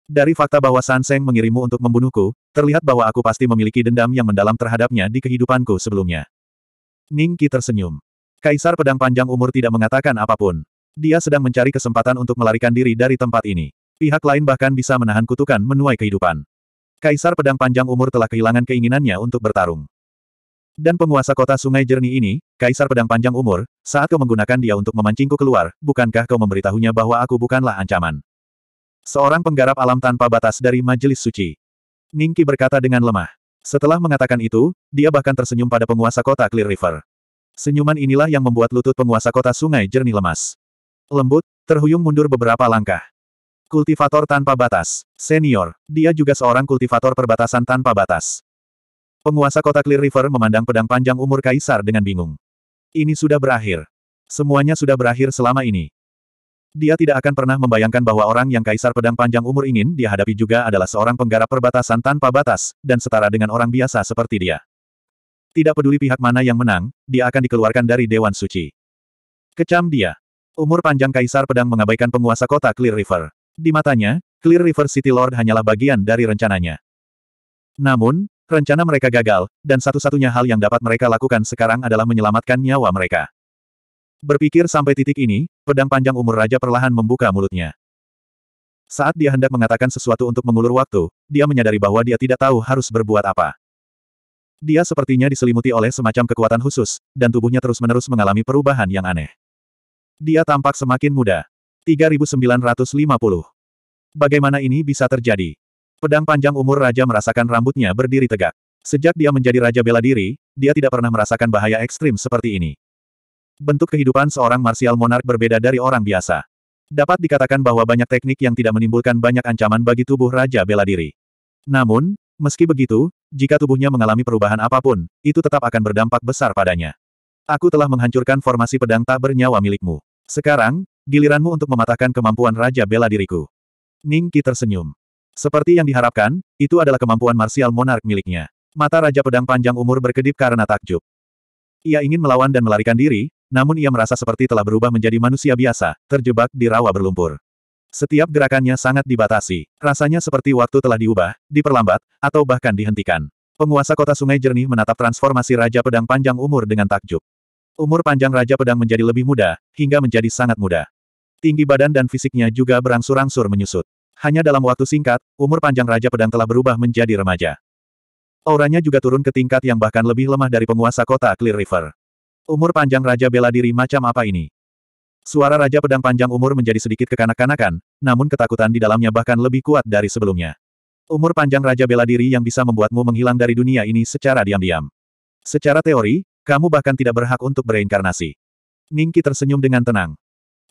Dari fakta bahwa Sanseng mengirimmu untuk membunuhku, terlihat bahwa aku pasti memiliki dendam yang mendalam terhadapnya di kehidupanku sebelumnya. Ning Qi tersenyum. Kaisar pedang panjang umur tidak mengatakan apapun. Dia sedang mencari kesempatan untuk melarikan diri dari tempat ini. Pihak lain bahkan bisa menahan kutukan menuai kehidupan. Kaisar pedang panjang umur telah kehilangan keinginannya untuk bertarung. Dan penguasa kota sungai jernih ini, Kaisar Pedang Panjang Umur, saat kau menggunakan dia untuk memancingku keluar, bukankah kau memberitahunya bahwa aku bukanlah ancaman? Seorang penggarap alam tanpa batas dari majelis suci. Ningki berkata dengan lemah. Setelah mengatakan itu, dia bahkan tersenyum pada penguasa kota Clear River. Senyuman inilah yang membuat lutut penguasa kota sungai jernih lemas. Lembut, terhuyung mundur beberapa langkah. Kultivator tanpa batas. Senior, dia juga seorang kultivator perbatasan tanpa batas. Penguasa kota Clear River memandang pedang panjang umur Kaisar dengan bingung. Ini sudah berakhir. Semuanya sudah berakhir selama ini. Dia tidak akan pernah membayangkan bahwa orang yang Kaisar Pedang Panjang Umur ingin dihadapi juga adalah seorang penggarap perbatasan tanpa batas, dan setara dengan orang biasa seperti dia. Tidak peduli pihak mana yang menang, dia akan dikeluarkan dari Dewan Suci. Kecam dia. Umur panjang Kaisar Pedang mengabaikan penguasa kota Clear River. Di matanya, Clear River City Lord hanyalah bagian dari rencananya. Namun, Rencana mereka gagal, dan satu-satunya hal yang dapat mereka lakukan sekarang adalah menyelamatkan nyawa mereka. Berpikir sampai titik ini, pedang panjang umur raja perlahan membuka mulutnya. Saat dia hendak mengatakan sesuatu untuk mengulur waktu, dia menyadari bahwa dia tidak tahu harus berbuat apa. Dia sepertinya diselimuti oleh semacam kekuatan khusus, dan tubuhnya terus-menerus mengalami perubahan yang aneh. Dia tampak semakin muda. 3950. Bagaimana ini bisa terjadi? Pedang panjang umur raja merasakan rambutnya berdiri tegak. Sejak dia menjadi raja bela diri, dia tidak pernah merasakan bahaya ekstrim seperti ini. Bentuk kehidupan seorang martial monark berbeda dari orang biasa. Dapat dikatakan bahwa banyak teknik yang tidak menimbulkan banyak ancaman bagi tubuh raja bela diri. Namun, meski begitu, jika tubuhnya mengalami perubahan apapun, itu tetap akan berdampak besar padanya. Aku telah menghancurkan formasi pedang tak bernyawa milikmu. Sekarang, giliranmu untuk mematahkan kemampuan raja bela diriku. Ningki tersenyum. Seperti yang diharapkan, itu adalah kemampuan marsial monark miliknya. Mata Raja Pedang Panjang Umur berkedip karena takjub. Ia ingin melawan dan melarikan diri, namun ia merasa seperti telah berubah menjadi manusia biasa, terjebak di rawa berlumpur. Setiap gerakannya sangat dibatasi. Rasanya seperti waktu telah diubah, diperlambat, atau bahkan dihentikan. Penguasa kota sungai jernih menatap transformasi Raja Pedang Panjang Umur dengan takjub. Umur panjang Raja Pedang menjadi lebih muda, hingga menjadi sangat muda. Tinggi badan dan fisiknya juga berangsur-angsur menyusut. Hanya dalam waktu singkat, umur panjang Raja Pedang telah berubah menjadi remaja. Auranya juga turun ke tingkat yang bahkan lebih lemah dari penguasa kota Clear River. Umur panjang Raja Bela Diri macam apa ini? Suara Raja Pedang panjang umur menjadi sedikit kekanak-kanakan, namun ketakutan di dalamnya bahkan lebih kuat dari sebelumnya. Umur panjang Raja Bela Diri yang bisa membuatmu menghilang dari dunia ini secara diam-diam. Secara teori, kamu bahkan tidak berhak untuk bereinkarnasi. Ningki tersenyum dengan tenang.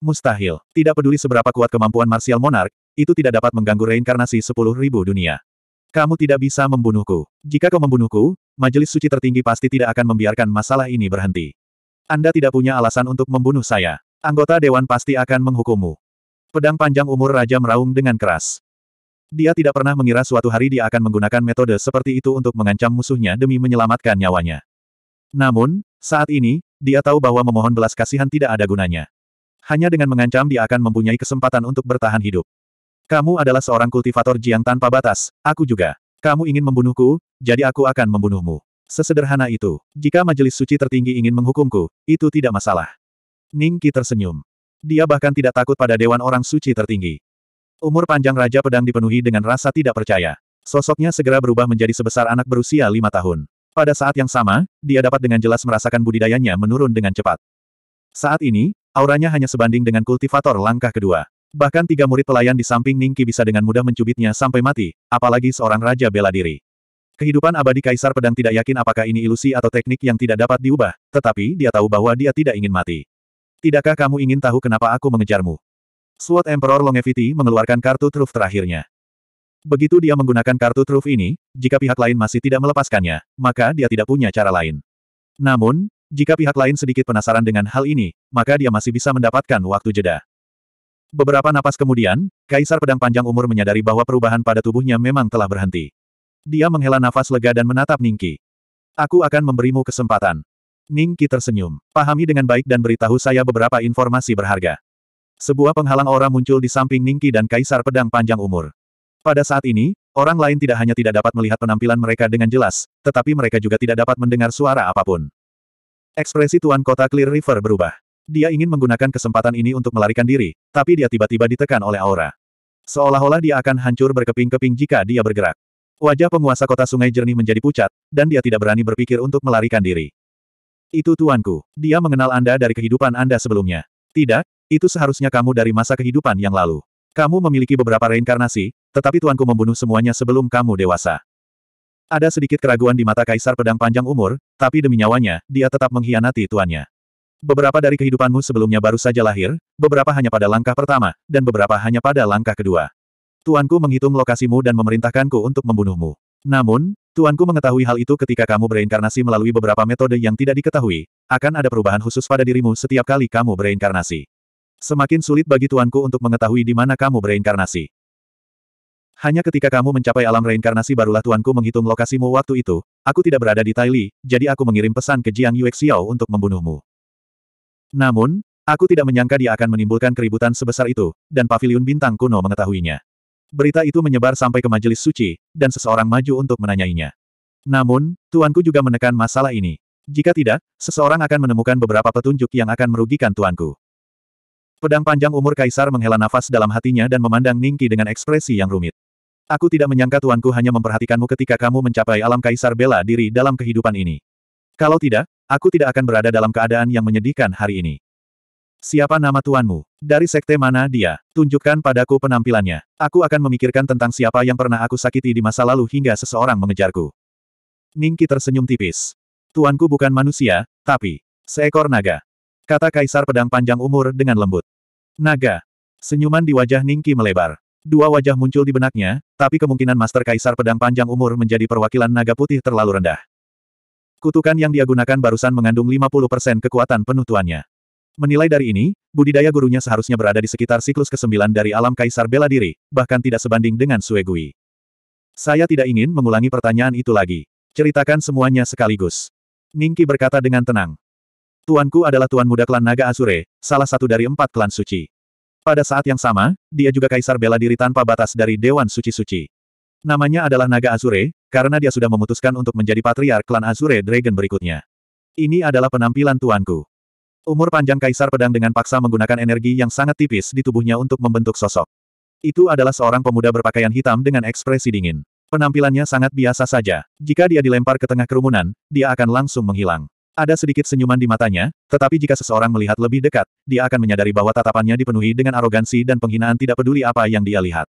Mustahil. Tidak peduli seberapa kuat kemampuan Martial Monarch, itu tidak dapat mengganggu reinkarnasi sepuluh ribu dunia. Kamu tidak bisa membunuhku. Jika kau membunuhku, majelis suci tertinggi pasti tidak akan membiarkan masalah ini berhenti. Anda tidak punya alasan untuk membunuh saya. Anggota dewan pasti akan menghukummu. Pedang panjang umur Raja meraung dengan keras. Dia tidak pernah mengira suatu hari dia akan menggunakan metode seperti itu untuk mengancam musuhnya demi menyelamatkan nyawanya. Namun, saat ini, dia tahu bahwa memohon belas kasihan tidak ada gunanya. Hanya dengan mengancam dia akan mempunyai kesempatan untuk bertahan hidup. Kamu adalah seorang kultivator Jiang tanpa batas, aku juga. Kamu ingin membunuhku, jadi aku akan membunuhmu. Sesederhana itu. Jika majelis suci tertinggi ingin menghukumku, itu tidak masalah. Ning Qi tersenyum. Dia bahkan tidak takut pada dewan orang suci tertinggi. Umur panjang Raja Pedang dipenuhi dengan rasa tidak percaya. Sosoknya segera berubah menjadi sebesar anak berusia lima tahun. Pada saat yang sama, dia dapat dengan jelas merasakan budidayanya menurun dengan cepat. Saat ini, auranya hanya sebanding dengan kultivator langkah kedua. Bahkan tiga murid pelayan di samping Ningki bisa dengan mudah mencubitnya sampai mati, apalagi seorang raja bela diri. Kehidupan abadi Kaisar Pedang tidak yakin apakah ini ilusi atau teknik yang tidak dapat diubah, tetapi dia tahu bahwa dia tidak ingin mati. Tidakkah kamu ingin tahu kenapa aku mengejarmu? Sword Emperor Longevity mengeluarkan kartu truf terakhirnya. Begitu dia menggunakan kartu truf ini, jika pihak lain masih tidak melepaskannya, maka dia tidak punya cara lain. Namun, jika pihak lain sedikit penasaran dengan hal ini, maka dia masih bisa mendapatkan waktu jeda. Beberapa napas kemudian, Kaisar Pedang Panjang Umur menyadari bahwa perubahan pada tubuhnya memang telah berhenti. Dia menghela nafas lega dan menatap Ningki. Aku akan memberimu kesempatan. Ningki tersenyum. Pahami dengan baik dan beritahu saya beberapa informasi berharga. Sebuah penghalang aura muncul di samping Ningki dan Kaisar Pedang Panjang Umur. Pada saat ini, orang lain tidak hanya tidak dapat melihat penampilan mereka dengan jelas, tetapi mereka juga tidak dapat mendengar suara apapun. Ekspresi Tuan Kota Clear River berubah. Dia ingin menggunakan kesempatan ini untuk melarikan diri, tapi dia tiba-tiba ditekan oleh aura. Seolah-olah dia akan hancur berkeping-keping jika dia bergerak. Wajah penguasa kota sungai jernih menjadi pucat, dan dia tidak berani berpikir untuk melarikan diri. Itu tuanku, dia mengenal Anda dari kehidupan Anda sebelumnya. Tidak, itu seharusnya kamu dari masa kehidupan yang lalu. Kamu memiliki beberapa reinkarnasi, tetapi tuanku membunuh semuanya sebelum kamu dewasa. Ada sedikit keraguan di mata Kaisar Pedang Panjang Umur, tapi demi nyawanya, dia tetap mengkhianati tuannya. Beberapa dari kehidupanmu sebelumnya baru saja lahir, beberapa hanya pada langkah pertama, dan beberapa hanya pada langkah kedua. Tuanku menghitung lokasimu dan memerintahkanku untuk membunuhmu. Namun, Tuanku mengetahui hal itu ketika kamu bereinkarnasi melalui beberapa metode yang tidak diketahui, akan ada perubahan khusus pada dirimu setiap kali kamu bereinkarnasi. Semakin sulit bagi Tuanku untuk mengetahui di mana kamu bereinkarnasi. Hanya ketika kamu mencapai alam reinkarnasi barulah Tuanku menghitung lokasimu waktu itu, aku tidak berada di Taili, jadi aku mengirim pesan ke Jiang Yuexiao untuk membunuhmu. Namun, aku tidak menyangka dia akan menimbulkan keributan sebesar itu, dan paviliun bintang kuno mengetahuinya. Berita itu menyebar sampai ke majelis suci, dan seseorang maju untuk menanyainya. Namun, tuanku juga menekan masalah ini. Jika tidak, seseorang akan menemukan beberapa petunjuk yang akan merugikan tuanku. Pedang panjang umur kaisar menghela nafas dalam hatinya dan memandang Ningki dengan ekspresi yang rumit. Aku tidak menyangka tuanku hanya memperhatikanmu ketika kamu mencapai alam kaisar bela diri dalam kehidupan ini. Kalau tidak, aku tidak akan berada dalam keadaan yang menyedihkan hari ini. Siapa nama tuanmu? Dari sekte mana dia? Tunjukkan padaku penampilannya. Aku akan memikirkan tentang siapa yang pernah aku sakiti di masa lalu hingga seseorang mengejarku. Ningki tersenyum tipis. Tuanku bukan manusia, tapi seekor naga. Kata Kaisar Pedang Panjang Umur dengan lembut. Naga. Senyuman di wajah Ningki melebar. Dua wajah muncul di benaknya, tapi kemungkinan Master Kaisar Pedang Panjang Umur menjadi perwakilan naga putih terlalu rendah. Kutukan yang dia gunakan barusan mengandung 50% kekuatan penutuannya. Menilai dari ini, budidaya gurunya seharusnya berada di sekitar siklus ke-9 dari alam kaisar bela diri, bahkan tidak sebanding dengan Suegui. Saya tidak ingin mengulangi pertanyaan itu lagi. Ceritakan semuanya sekaligus. Ningki berkata dengan tenang. Tuanku adalah tuan muda klan Naga Asure, salah satu dari empat klan suci. Pada saat yang sama, dia juga kaisar bela diri tanpa batas dari Dewan Suci-Suci. Namanya adalah Naga Azure, karena dia sudah memutuskan untuk menjadi patriark klan Azure Dragon berikutnya. Ini adalah penampilan tuanku. Umur panjang Kaisar Pedang dengan paksa menggunakan energi yang sangat tipis di tubuhnya untuk membentuk sosok. Itu adalah seorang pemuda berpakaian hitam dengan ekspresi dingin. Penampilannya sangat biasa saja. Jika dia dilempar ke tengah kerumunan, dia akan langsung menghilang. Ada sedikit senyuman di matanya, tetapi jika seseorang melihat lebih dekat, dia akan menyadari bahwa tatapannya dipenuhi dengan arogansi dan penghinaan tidak peduli apa yang dia lihat.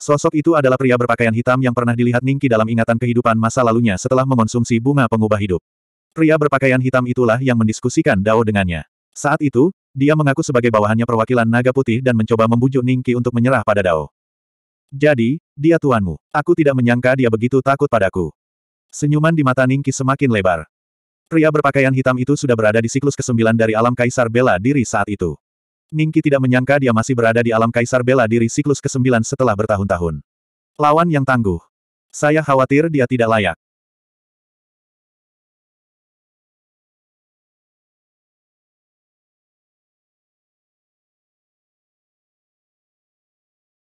Sosok itu adalah pria berpakaian hitam yang pernah dilihat Ningki dalam ingatan kehidupan masa lalunya setelah mengonsumsi bunga pengubah hidup. Pria berpakaian hitam itulah yang mendiskusikan Dao dengannya. Saat itu, dia mengaku sebagai bawahannya perwakilan naga putih dan mencoba membujuk Ningki untuk menyerah pada Dao. Jadi, dia tuanmu. Aku tidak menyangka dia begitu takut padaku. Senyuman di mata Ningki semakin lebar. Pria berpakaian hitam itu sudah berada di siklus ke-9 dari alam Kaisar Bela diri saat itu. Ningki tidak menyangka dia masih berada di alam kaisar bela diri siklus ke-9 setelah bertahun-tahun. Lawan yang tangguh. Saya khawatir dia tidak layak.